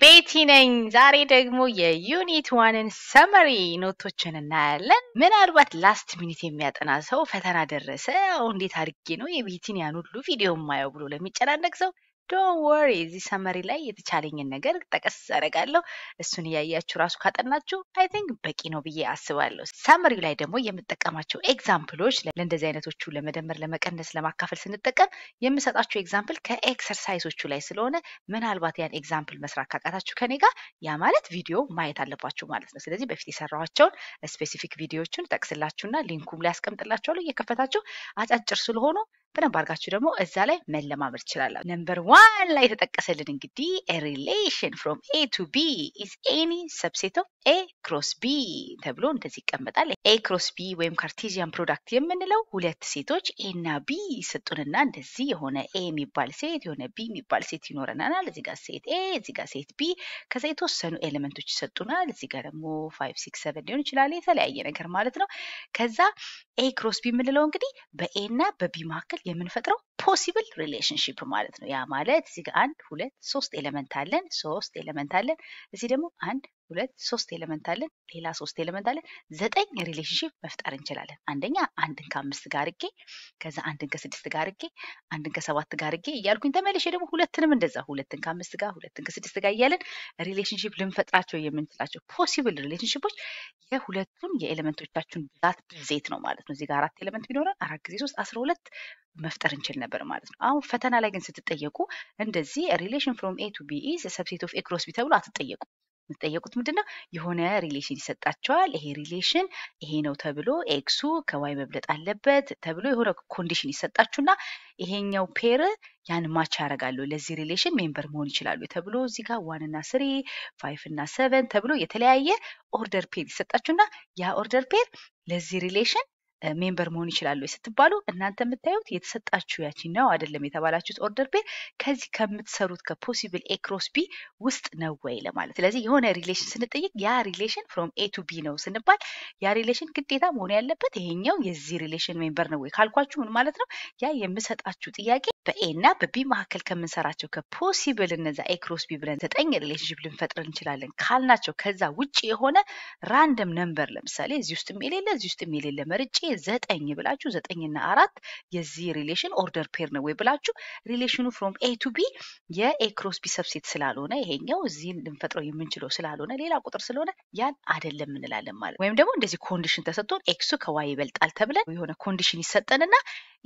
ቤቲ ነኝ። ዛሬ ደግሞ የዩኒት ዋንን ሰመሪ ኖቶችን እናያለን። ምናልባት ላስት ሚኒት የሚያጠና ሰው ፈተና ደረሰ፣ አሁ እንዴት አድርጌ ነው የቤቲን ያን ሁሉ ቪዲዮ ማየው ብሎ ለሚጨናነቅ ሰው ዶን ወሪ እዚህ ሰመሪ ላይ የተቻለኝን ነገር ጠቀስ አደርጋለሁ። እሱን እያያችሁ ራሱ ካጠናችሁ አይ ቲንክ በቂ ነው ብዬ አስባለሁ። ሰመሪው ላይ ደግሞ የምጠቀማቸው ኤግዛምፕሎች ለእንደዚህ አይነቶቹ ለመደመር፣ ለመቀነስ፣ ለማካፈል ስንጠቀም የምሰጣችሁ ኤግዛምፕል ከኤክሰርሳይሶቹ ላይ ስለሆነ ምናልባት ያን ኤግዛምፕል መስራት ካቃታችሁ ከኔ ጋር ያ ማለት ቪዲዮ ማየት አለባችሁ ማለት ነው። ስለዚህ በፊት የሰራኋቸውን ስፔሲፊክ ቪዲዮዎችን ጠቅስላችሁና ሊንኩም ላይ ያስቀምጥላችኋለሁ እየከፈታችሁ አጫጭር ስለሆኑ በደንብ አድርጋችሁ ደግሞ እዛ ላይ መለማመድ ትችላላችሁ። ነምበር ዋን ላይ የተጠቀሰልን እንግዲህ ሪሌሽን ፍሮም ኤ ቱ ቢ ኢዝ ኤኒ ሰብሴት ኦፍ ኤ ክሮስ ቢ ተብሎ እንደዚህ ይቀመጣል። ኤ ክሮስ ቢ ወይም ካርቴዚያን ፕሮዳክት የምንለው ሁለት ሴቶች ኤና ቢ ስጡንና እንደዚህ የሆነ ኤ የሚባል ሴት የሆነ ቢ የሚባል ሴት ይኖረናል። እዚህ ጋር ሴት ኤ፣ እዚህ ጋር ሴት ቢ፣ ከዛ የተወሰኑ ኤሌመንቶች ይሰጡናል። እዚህ ጋር ደግሞ ፋይቭ ሲክስ ሰቨን ሊሆን ይችላል የተለያየ ነገር ማለት ነው። ከዛ ኤ ክሮስ ቢ የምንለው እንግዲህ በኤ እና በቢ መካከል የምንፈጥረው ፖሲብል ሪሌሽንሽፕ ማለት ነው። ያ ማለት እዚህ ጋር አንድ ሁለት ሶስት ኤሌመንት አለን፣ ሶስት ኤሌመንት አለን። እዚህ ደግሞ አንድ ሁለት ሶስት ኤሌመንት አለን፣ ሌላ ሶስት ኤሌመንት አለን። ዘጠኝ ሪሌሽንሽፕ መፍጠር እንችላለን። አንደኛ አንድን ከአምስት ጋር አድርጌ፣ ከዛ አንድን ከስድስት ጋር አድርጌ፣ አንድን ከሰባት ጋር አድርጌ እያልኩኝ ተመልሼ ደግሞ ሁለትንም እንደዛ ሁለትን ከአምስት ጋር፣ ሁለትን ከስድስት ጋር እያለን ሪሌሽንሽፕ ልንፈጥራቸው የምንችላቸው ፖሲብል ሪሌሽንሽፖች የሁለቱን የኤሌመንቶቻችን ብዛት ብዜት ነው ማለት ነው። እዚህ ጋር አራት ኤሌመንት ቢኖረን አራት ጊዜ ሶስት አስራ ሁለት መፍጠር እንችል ነበር። ነበር ማለት ነው። አሁን ፈተና ላይ ግን ስትጠየቁ እንደዚህ ሪሌሽን ፍሮም ኤ ቱ ቢ ኢዝ ሰብሴት ኦፍ ኤ ክሮስ ቢ ተብሎ አትጠየቁ። የምትጠየቁት ምንድን ነው? የሆነ ሪሌሽን ይሰጣቸዋል። ይሄ ሪሌሽን ይሄ ነው ተብሎ ኤክሱ ከዋይ መብለጥ አለበት ተብሎ የሆነ ኮንዲሽን ይሰጣችሁና ይሄኛው ፔር ያን ማች ያደርጋሉ ለዚህ ሪሌሽን ሜምበር መሆን ይችላሉ ተብሎ እዚህ ጋር ዋን እና ስሪ ፋይፍ እና ሰቨን ተብሎ የተለያየ ኦርደር ፔር ይሰጣችሁና ያ ኦርደር ፔር ለዚህ ሪሌሽን ሜምበር መሆን ይችላሉ ስትባሉ እናንተ የምታዩት የተሰጣችሁ ያቺ ነው አይደለም የተባላችሁት ኦርደር ፔር ከዚህ ከምትሰሩት ከፖሲብል ኤ ክሮስ ቢ ውስጥ ነው ወይ ለማለት። ስለዚህ የሆነ ሪሌሽን ስንጠይቅ ያ ሪሌሽን ፍሮም ኤ ቱ ቢ ነው ስንባል ያ ሪሌሽን ግዴታ መሆን ያለበት ይሄኛው የዚህ ሪሌሽን ሜምበር ነው ወይ ካልኳችሁ ምን ማለት ነው? ያ የምሰጣችሁ ጥያቄ በኤ እና በቢ መካከል ከምንሰራቸው ከፖሲብል እነዛ ኤ ክሮስ ቢ ብለን ዘጠኝ ሪሌሽንሽፕ ልንፈጥር እንችላለን ካልናቸው ከዛ ውጭ የሆነ ራንደም ነምበር ለምሳሌ እዚህ ውስጥ የሌለ እዚህ ውስጥ የሌለ መርጬ ዘጠኝ ብላችሁ ዘጠኝና አራት የዚህ ሪሌሽን ኦርደር ፔር ነው ወይ ብላችሁ ሪሌሽኑ ፍሮም ኤ ቱ ቢ የኤ ክሮስ ቢ ሰብሴት ስላልሆነ ይሄኛው እዚህ ልንፈጥረው የምንችለው ስላልሆነ ሌላ ቁጥር ስለሆነ ያን አይደለም እንላለን ማለት ወይም ደግሞ እንደዚህ ኮንዲሽን ተሰጥቶን ኤክሱ ከዋይ ይበልጣል ተብለን የሆነ ኮንዲሽን ይሰጠንና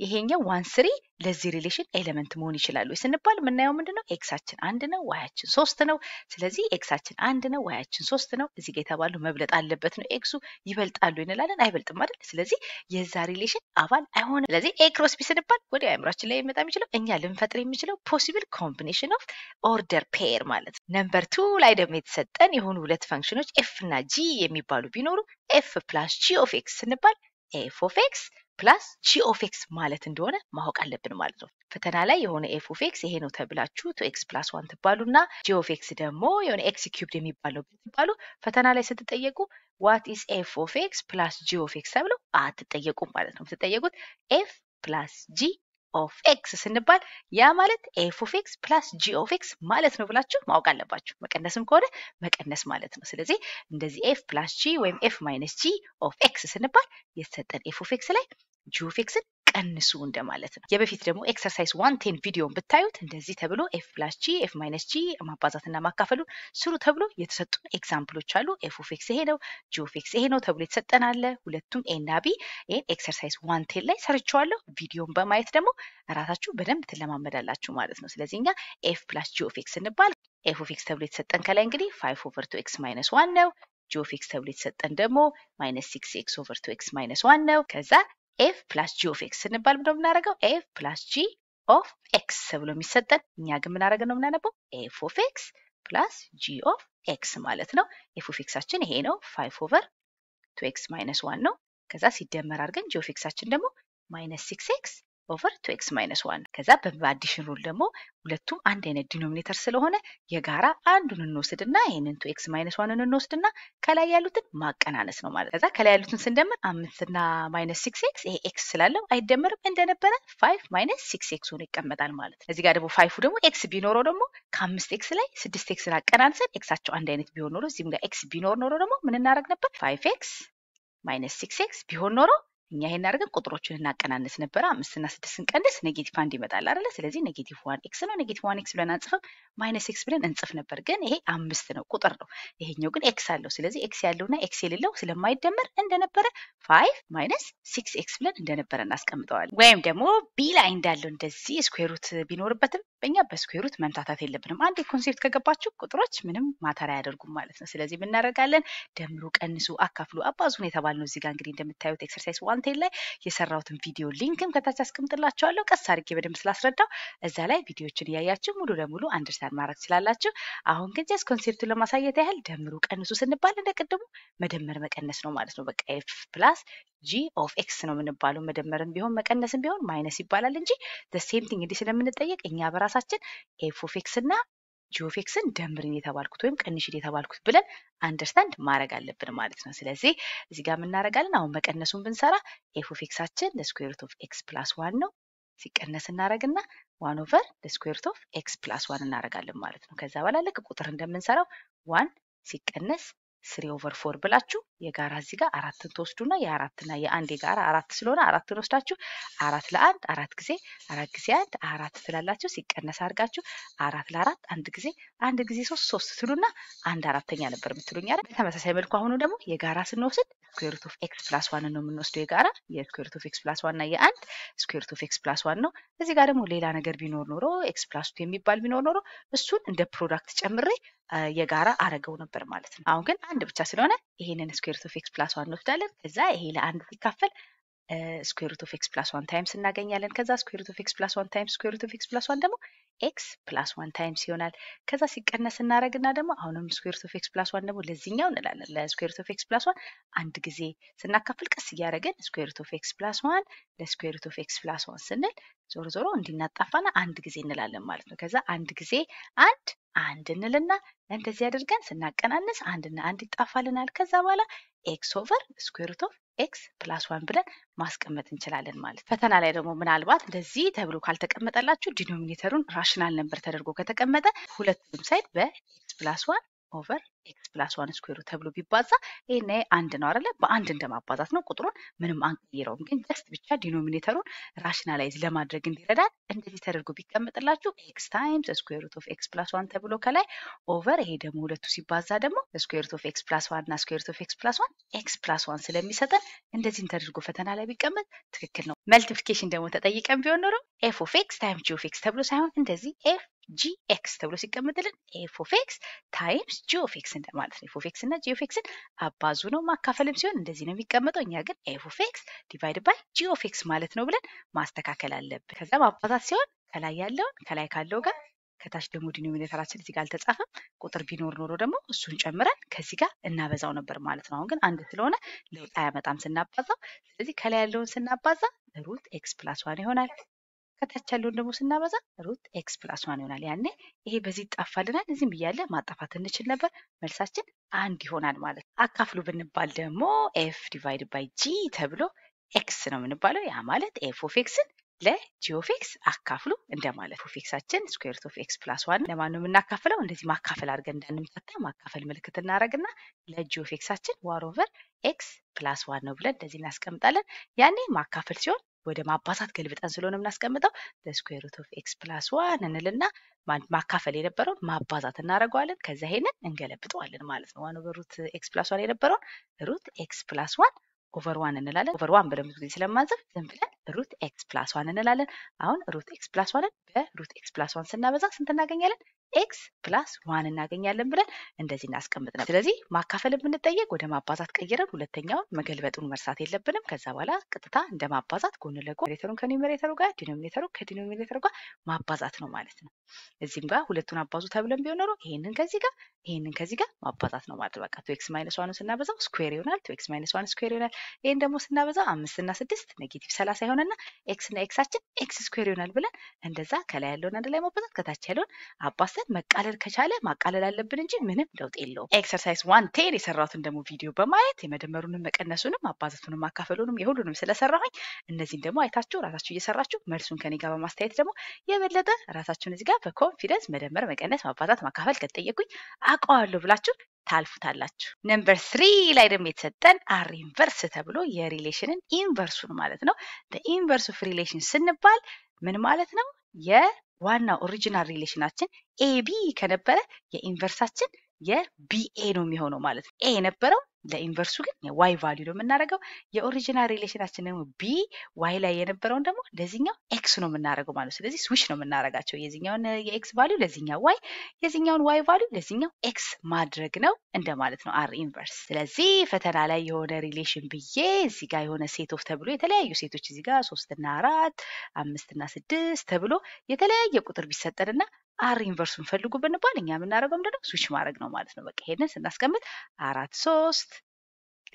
ይሄኛው ዋን ስሪ ለዚህ ሪሌሽን ኤሌመንት መሆን ይችላሉ ስንባል የምናየው ምንድነው ኤክሳችን አንድ ነው ዋያችን ሶስት ነው። ስለዚህ ኤክሳችን አንድ ነው ዋያችን ሶስት ነው። እዚህ ጋ የተባለው መብለጥ አለበት ነው። ኤክሱ ይበልጣሉ እንላለን፣ አይበልጥም አይደል? ስለዚህ የዛ ሪሌሽን አባል አይሆንም። ስለዚህ ኤ ስንባል ወደ አእምሯችን ላይ የሚመጣ የሚችለው እኛ ልንፈጥር የሚችለው ፖሲብል ኮምቢኔሽን ኦፍ ኦርደር ፔየር ማለት ነው። ነምበር ቱ ላይ ደግሞ የተሰጠን የሆኑ ሁለት ፈንክሽኖች ኤፍ እና ጂ የሚባሉ ቢኖሩ ኤፍ ፕላስ ጂ ኦፍ ኤክስ ስንባል ኤፍ ኦፍ ኤክስ ፕላስ ጂ ኦፍ ኤክስ ማለት እንደሆነ ማወቅ አለብን ማለት ነው። ፈተና ላይ የሆነ ኤፍ ኦፍ ኤክስ ይሄ ነው ተብላችሁ ቱ ኤክስ ፕላስ ዋን ትባሉ ትባሉና ጂ ኦፍ ኤክስ ደግሞ የሆነ ኤክስ ኪዩብድ የሚባለው ትባሉ ፈተና ላይ ስትጠየቁ ዋት ኢስ ኤፍ ኦፍ ኤክስ ፕላስ ጂ ኦፍ ኤክስ ተብለው አትጠየቁም ማለት ነው። የምትጠየቁት ኤፍ ፕላስ ጂ ኦፍ ኤክስ ስንባል ያ ማለት ኤፍ ኦፍ ኤክስ ፕላስ ጂ ኦፍ ኤክስ ማለት ነው ብላችሁ ማወቅ አለባችሁ። መቀነስም ከሆነ መቀነስ ማለት ነው። ስለዚህ እንደዚህ ኤፍ ፕላስ ጂ ወይም ኤፍ ማይነስ ጂ ኦፍ ኤክስ ስንባል የተሰጠን ኤፍ ኦፍ ኤክስ ላይ ጂ ኦፍ ኤክስን ቀንሱ እንደማለት ነው። የበፊት ደግሞ ኤክሰርሳይዝ ዋን ቴን ቪዲዮን ብታዩት እንደዚህ ተብሎ ኤፍ ፕላስ ጂ ኤፍ ማይነስ ጂ ማባዛትና ማካፈሉ ስሩ ተብሎ የተሰጡን ኤግዛምፕሎች አሉ። ኤፍ ኦፍ ኤክስ ይሄ ነው፣ ጂ ኦፍ ኤክስ ይሄ ነው ተብሎ የተሰጠን ሁለቱም ኤና ቢ ይህን ኤክሰርሳይዝ ዋን ቴን ላይ ሰርቸዋለሁ። ቪዲዮን በማየት ደግሞ ራሳችሁ በደንብ ትለማመዳላችሁ ማለት ነው። ስለዚህ እኛ ኤፍ ፕላስ ጂ ኦፍ ኤክስ እንባል ኤፍ ኦፍ ኤክስ ተብሎ የተሰጠን ከላይ እንግዲህ ፋይቭ ኦቨር ቱ ኤክስ ማይነስ ዋን ነው። ጂኦፍ ኤክስ ተብሎ የተሰጠን ደግሞ ማይነስ ሲክስ ኤክስ ኦቨር ቱ ኤክስ ማይነስ ዋን ነው። ከዛ ኤፍ ፕላስ ጂ ኦፍ ኤክስ ስንባል ምንድነው የምናደርገው? ኤፍ ፕላስ ጂ ኦፍ ኤክስ ብሎ የሚሰጠን እኛ ግን የምናደርገው ነው የምናነበው ኤፍ ኦፍ ኤክስ ፕላስ ጂ ኦፍ ኤክስ ማለት ነው። ኤፍ ኦፍ ኤክሳችን ይሄ ነው፣ ፋይቭ ኦቨር ቱ ኤክስ ማይነስ ዋን ነው። ከዛ ሲደመር አድርገን ጂ ኦፍ ኤክሳችን ደግሞ ማይነስ ሲክስ ኤክስ ኦቨር ቱ ኤክስ ማይነስ ዋን። ከዛ በአዲሽን ሩል ደግሞ ሁለቱም አንድ አይነት ዲኖሚኔተር ስለሆነ የጋራ አንዱን እንወስድና ይህንን ቱ ኤክስ ማይነስ ዋንን እንወስድና ከላይ ያሉትን ማቀናነስ ነው ማለት። ከዛ ከላይ ያሉትን ስንደምር አምስትና ማይነስ ሲክስ ኤክስ ይሄ ኤክስ ስላለው አይደመርም እንደነበረ ፋይቭ ማይነስ ሲክስ ኤክስ ሆኖ ይቀመጣል ማለት ነው። እዚህ ጋር ደግሞ ፋይፉ ደግሞ ኤክስ ቢኖረው ደግሞ ከአምስት ኤክስ ላይ ስድስት ኤክስን አቀናንሰን ኤክሳቸው አንድ አይነት ቢሆን ኖሮ እዚህም ጋር ኤክስ ቢኖር ኖሮ ደግሞ ምን እናደርግ ነበር ፋይቭ ኤክስ ማይነስ ሲክስ ኤክስ ቢሆን ኖሮ እኛ ይሄን አድርገን ቁጥሮችን እናቀናንስ ነበረ። አምስትና ስድስት ስንቀንስ ኔጌቲቭ አንድ ይመጣል አለ ስለዚህ ኔጌቲቭ ዋን ኤክስ ነው። ኔጌቲቭ ዋን ኤክስ ብለን አንጽፍም፣ ማይነስ ኤክስ ብለን እንጽፍ ነበር። ግን ይሄ አምስት ነው ቁጥር ነው። ይሄኛው ግን ኤክስ አለው። ስለዚህ ኤክስ ያለውና ኤክስ የሌለው ስለማይደመር እንደነበረ ፋይቭ ማይነስ ሲክስ ኤክስ ብለን እንደነበረ እናስቀምጠዋለን። ወይም ደግሞ ቢ ላይ እንዳለው እንደዚህ ስኩዌር ሩት ቢኖርበትም በእኛ በስኩሩት መምታታት የለብንም። አንድ ኮንሴፕት ከገባችሁ ቁጥሮች ምንም ማተር አያደርጉም ማለት ነው። ስለዚህ ምናደርጋለን? ደምሩ፣ ቀንሱ፣ አካፍሉ፣ አባዙን የተባል ነው እዚጋ እንግዲህ እንደምታዩት ኤክሰርሳይዝ ዋንቴን ላይ የሰራሁትን ቪዲዮ ሊንክም ከታች አስቀምጥላቸዋለሁ ቀስ አድርጌ በደንብ ስላስረዳው እዛ ላይ ቪዲዮችን እያያችሁ ሙሉ ለሙሉ አንደርስታንድ ማድረግ ትችላላችሁ። አሁን ግን ጀስት ኮንሴፕቱን ለማሳየት ያህል ደምሩ፣ ቀንሱ ስንባል እንደ ቅድሙ መደመር መቀነስ ነው ማለት ነው። በቃ ኤፍ ፕላስ ጂ ኦፍ ኤክስ ነው የምንባለው። መደመርም ቢሆን መቀነስም ቢሆን ማይነስ ይባላል እንጂ ሴም ቲንግ እንዲህ ስለምንጠየቅ እኛ በራ ራሳችን ኤፍ ኦፍ ኤክስ እና ጂ ኦፍ ኤክስን ደምርን የተባልኩት ወይም ቀንሽን የተባልኩት ብለን አንደርስታንድ ማድረግ አለብን ማለት ነው። ስለዚህ እዚህ ጋር የምናደርጋለን አሁን መቀነሱን ብንሰራ ኤፍ ኦፍ ኤክሳችን ለስኩዌርት ኦፍ ኤክስ ፕላስ ዋን ነው ሲቀነስ እናደረግና ዋን ኦቨር ለስኩዌርት ኦፍ ኤክስ ፕላስ ዋን እናደረጋለን ማለት ነው። ከዛ በኋላ ልክ ቁጥር እንደምንሰራው ዋን ሲቀነስ ስሪ ኦቨር ፎር ብላችሁ የጋራ እዚህ ጋር አራትን ትወስዱና የአራትና የአንድ የጋራ አራት ስለሆነ አራትን ወስዳችሁ አራት ለአንድ አራት ጊዜ አራት ጊዜ አንድ አራት ትላላችሁ። ሲቀነስ አድርጋችሁ አራት ለአራት አንድ ጊዜ አንድ ጊዜ ሶስት ሶስት ትሉና አንድ አራተኛ ነበር የምትሉኝ አይደል? በተመሳሳይ መልኩ አሁኑ ደግሞ የጋራ ስንወስድ ስኩዌርት ኦፍ ኤክስ ፕላስ ዋን ነው የምንወስደው የጋራ የስኩዌርት ኦፍ ኤክስ ፕላስ ዋን እና የአንድ ስኩዌርት ኦፍ ኤክስ ፕላስ ዋን ነው። እዚህ ጋር ደግሞ ሌላ ነገር ቢኖር ኖሮ ኤክስ ፕላስ ቱ የሚባል ቢኖር ኖሮ እሱን እንደ ፕሮዳክት ጨምሬ የጋራ አረገው ነበር ማለት ነው። አሁን ግን አንድ ብቻ ስለሆነ ይሄንን ስኩዌርት ኦፍ ኤክስ ፕላስ ዋን እንወስዳለን። ከዛ ይሄ ለአንድ ሲካፈል ስኩዌር ሩት ኦፍ ኤክስ ፕላስ ዋን ታይምስ እናገኛለን። ከዛ ስኩዌር ሩት ኦፍ ኤክስ ፕላስ ዋን ታይምስ ስኩዌር ሩት ኦፍ ኤክስ ፕላስ ዋን ደግሞ ኤክስ ፕላስ ዋን ታይምስ ይሆናል። ከዛ ሲቀነስ እናደረግና ደግሞ አሁንም ስኩዌር ሩት ኦፍ ኤክስ ፕላስ ዋን ደግሞ ለዚህኛው እንላለን። ለስኩዌር ሩት ኦፍ ኤክስ ፕላስ ዋን አንድ ጊዜ ስናካፍል ቀስ እያደረግን ስኩዌር ሩት ኦፍ ኤክስ ፕላስ ዋን ለስኩዌር ሩት ኦፍ ኤክስ ፕላስ ዋን ስንል ዞሮ ዞሮ እንዲናጣፋና አንድ ጊዜ እንላለን ማለት ነው። ከዛ አንድ ጊዜ አንድ አንድ እንልና እንደዚህ አድርገን ስናቀናንስ አንድና አንድ ይጣፋልናል። ከዛ በኋላ ኤክስ ኦቨር ስኩዌር ሩት ኦፍ ኤክስ ፕላስ ዋን ብለን ማስቀመጥ እንችላለን ማለት። ፈተና ላይ ደግሞ ምናልባት እንደዚህ ተብሎ ካልተቀመጠላችሁ ዲኖሚኔተሩን ራሽናል ነበር ተደርጎ ከተቀመጠ ሁለቱም ሳይድ በኤክስ ፕላስ ዋን ኦቨር ኤክስ ፕላስ ዋን ስኩዌሩ ተብሎ ቢባዛ ይሄን አንድ ነው አለ በአንድ እንደማባዛት ነው። ቁጥሩን ምንም አንቀይረውም፣ ግን ጀስት ብቻ ዲኖሚኔተሩን ራሽናላይዝ ለማድረግ እንዲረዳን እንደዚህ ተደርጎ ቢቀመጥላችሁ ኤክስ ታይምስ ስኩዌሩት ኦፍ ኤክስ ፕላስ ዋን ተብሎ ከላይ ኦቨር ይሄ ደግሞ ሁለቱ ሲባዛ ደግሞ ስኩዌሩት ኦፍ ኤክስ ፕላስ ዋን እና ስኩዌሩት ኦፍ ኤክስ ፕላስ ዋን ኤክስ ፕላስ ዋን ስለሚሰጠን እንደዚህን ተደርጎ ፈተና ላይ ቢቀመጥ ትክክል ነው። መልቲፕሊኬሽን ደግሞ ተጠይቀን ቢሆን ኖሮ ኤፍ ኦፍ ኤክስ ታይም ጂ ኦፍ ኤክስ ተብሎ ሳይሆን እንደዚህ ኤፍ ጂ ኤክስ ተብሎ ሲቀመጥልን ኤፍ ኦፍ ኤክስ ታይምስ ጂ ኦፍ ኤክስ እንደማለት ነው። ኤፍ ኦፍ ኤክስ እና ጂ ኦፍ ኤክስን አባዙ ነው ማካፈልም ሲሆን እንደዚህ ነው የሚቀመጠው። እኛ ግን ኤፍ ኦፍ ኤክስ ዲቫይድ ባይ ጂ ኦፍ ኤክስ ማለት ነው ብለን ማስተካከል አለብን። ከዛ ማባዛት ሲሆን ከላይ ያለውን ከላይ ካለው ጋር ከታች ደግሞ ዲኖሚኔተራችን እዚህ ጋር አልተጻፈም። ቁጥር ቢኖር ኖሮ ደግሞ እሱን ጨምረን ከዚህ ጋር እናበዛው ነበር ማለት ነው። አሁን ግን አንድ ስለሆነ ለውጥ አያመጣም ስናባዛው። ስለዚህ ከላይ ያለውን ስናባዛ ሩት ኤክስ ፕላስ ዋን ይሆናል። ከታች ያለውን ደግሞ ስናበዛ ሩት ኤክስ ፕላስ ዋን ይሆናል። ያኔ ይሄ በዚህ ይጣፋልናል። እዚህም እያለ ማጣፋት እንችል ነበር። መልሳችን አንድ ይሆናል ማለት ነው። አካፍሉ ብንባል ደግሞ ኤፍ ዲቫይድ ባይ ጂ ተብሎ ኤክስ ነው የምንባለው። ያ ማለት ኤፍ ኦፍ ኤክስን ለጂኦፌክስ አካፍሉ እንደማለት። ፎፌክሳችን ስኩዌርት ኦፍ ኤክስ ፕላስ ዋን ለማን ነው የምናካፍለው? እንደዚህ ማካፈል አድርገን እንዳንምታታ ማካፈል ምልክት እናደርግና ለጂኦፌክሳችን ዋር ኦቨር ኤክስ ፕላስ ዋን ነው ብለን እንደዚህ እናስቀምጣለን። ያኔ ማካፈል ሲሆን ወደ ማባዛት ገልብጠን ስለሆነ የምናስቀምጠው ስኩዌር ሩት ኦፍ ኤክስ ፕላስ ዋን እንልና ማካፈል የነበረውን ማባዛት እናደርገዋለን። ከዚያ ይሄንን እንገለብጠዋለን ማለት ነው። ዋን ኦቨር ሩት ኤክስ ፕላስ ዋን የነበረውን ሩት ኤክስ ፕላስ ዋን ኦቨር ዋን እንላለን። ኦቨር ዋን ብለን ብዙ ጊዜ ስለማንጽፍ ዝም ብለን ሩት ኤክስ ፕላስ ዋን እንላለን። አሁን ሩት ኤክስ ፕላስ ዋንን በሩት ኤክስ ፕላስ ዋን ስናበዛ ስንት እናገኛለን? ኤክስ ፕላስ ዋን እናገኛለን ብለን እንደዚህ እናስቀምጥ ነበር። ስለዚህ ማካፈል የምንጠየቅ ወደ ማባዛት ቀይረን ሁለተኛውን መገልበጡን መርሳት የለብንም። ከዛ በኋላ ቀጥታ እንደ ማባዛት ጎን ለጎ ሬተሩን ከኒሜሬተሩ ጋር ዲኖሚኔተሩ ከዲኖሚኔተሩ ጋር ማባዛት ነው ማለት ነው። እዚህም ጋር ሁለቱን አባዙ ተብለን ቢሆን ኖሮ ይሄንን ከዚህ ጋር ይሄንን ከዚህ ጋር ማባዛት ነው ማለት በቃ ቱ ኤክስ ማይነስ ስናበዛው ስኩዌር ይሆናል። ቱ ኤክስ ማይነስ ዋን ስኩዌር ይሆናል። ይሄን ደግሞ ስናበዛው አምስት እና ስድስት ኔጌቲቭ ሰላሳ ይሆነና ኤክስ እና ኤክሳችን ኤክስ ስኩዌር ይሆናል ብለን እንደዛ ከላይ ያለውን አንድ ላይ ማባዛት ከታች ያለውን አባስ ተነስተን መቃለል ከቻለ ማቃለል አለብን እንጂ ምንም ለውጥ የለውም። ኤክሰርሳይዝ ዋን ቴን የሰራሁትን ደግሞ ቪዲዮ በማየት የመደመሩንም መቀነሱንም አባዘቱንም ማካፈሉንም የሁሉንም ስለሰራሁኝ እነዚህን ደግሞ አይታችሁ ራሳችሁ እየሰራችሁ መልሱን ከኔ ጋር በማስተያየት ደግሞ የበለጠ ራሳችሁን እዚህ ጋር በኮንፊደንስ መደመር፣ መቀነስ፣ ማባዛት፣ ማካፈል ከተጠየቁኝ አውቀዋለሁ ብላችሁ ታልፉታላችሁ። ነምበር ስሪ ላይ ደግሞ የተሰጠን አር ኢንቨርስ ተብሎ የሪሌሽንን ኢንቨርሱን ማለት ነው። በኢንቨርስ ኦፍ ሪሌሽን ስንባል ምን ማለት ነው? ዋናው ኦሪጂናል ሪሌሽናችን ኤቢ ከነበረ የኢንቨርሳችን የቢኤ ነው የሚሆነው ማለት ነው። ኤ የነበረው ለኢንቨርሱ ግን ዋይ ቫሉ ነው የምናደርገው። የኦሪጂናል ሪሌሽናችን ደግሞ ቢ ዋይ ላይ የነበረውን ደግሞ ለዚኛው ኤክስ ነው የምናደርገው ማለት ነው። ስለዚህ ስዊች ነው የምናደርጋቸው። የዚኛውን የኤክስ ቫሉ ለዚኛው ዋይ፣ የዚኛውን ዋይ ቫሉ ለዚኛው ኤክስ ማድረግ ነው እንደማለት ነው አር ኢንቨርስ። ስለዚህ ፈተና ላይ የሆነ ሪሌሽን ብዬ እዚህ ጋር የሆነ ሴት ኦፍ ተብሎ የተለያዩ ሴቶች እዚህ ጋር ሶስትና አራት አምስትና ስድስት ተብሎ የተለያየ ቁጥር ቢሰጠንና አር ኢንቨርሱን ፈልጉ ብንባል እኛ የምናደርገው ምንድነው ስዊች ማድረግ ነው ማለት ነው። በቃ ይሄንን ስናስቀምጥ አራት ሶስት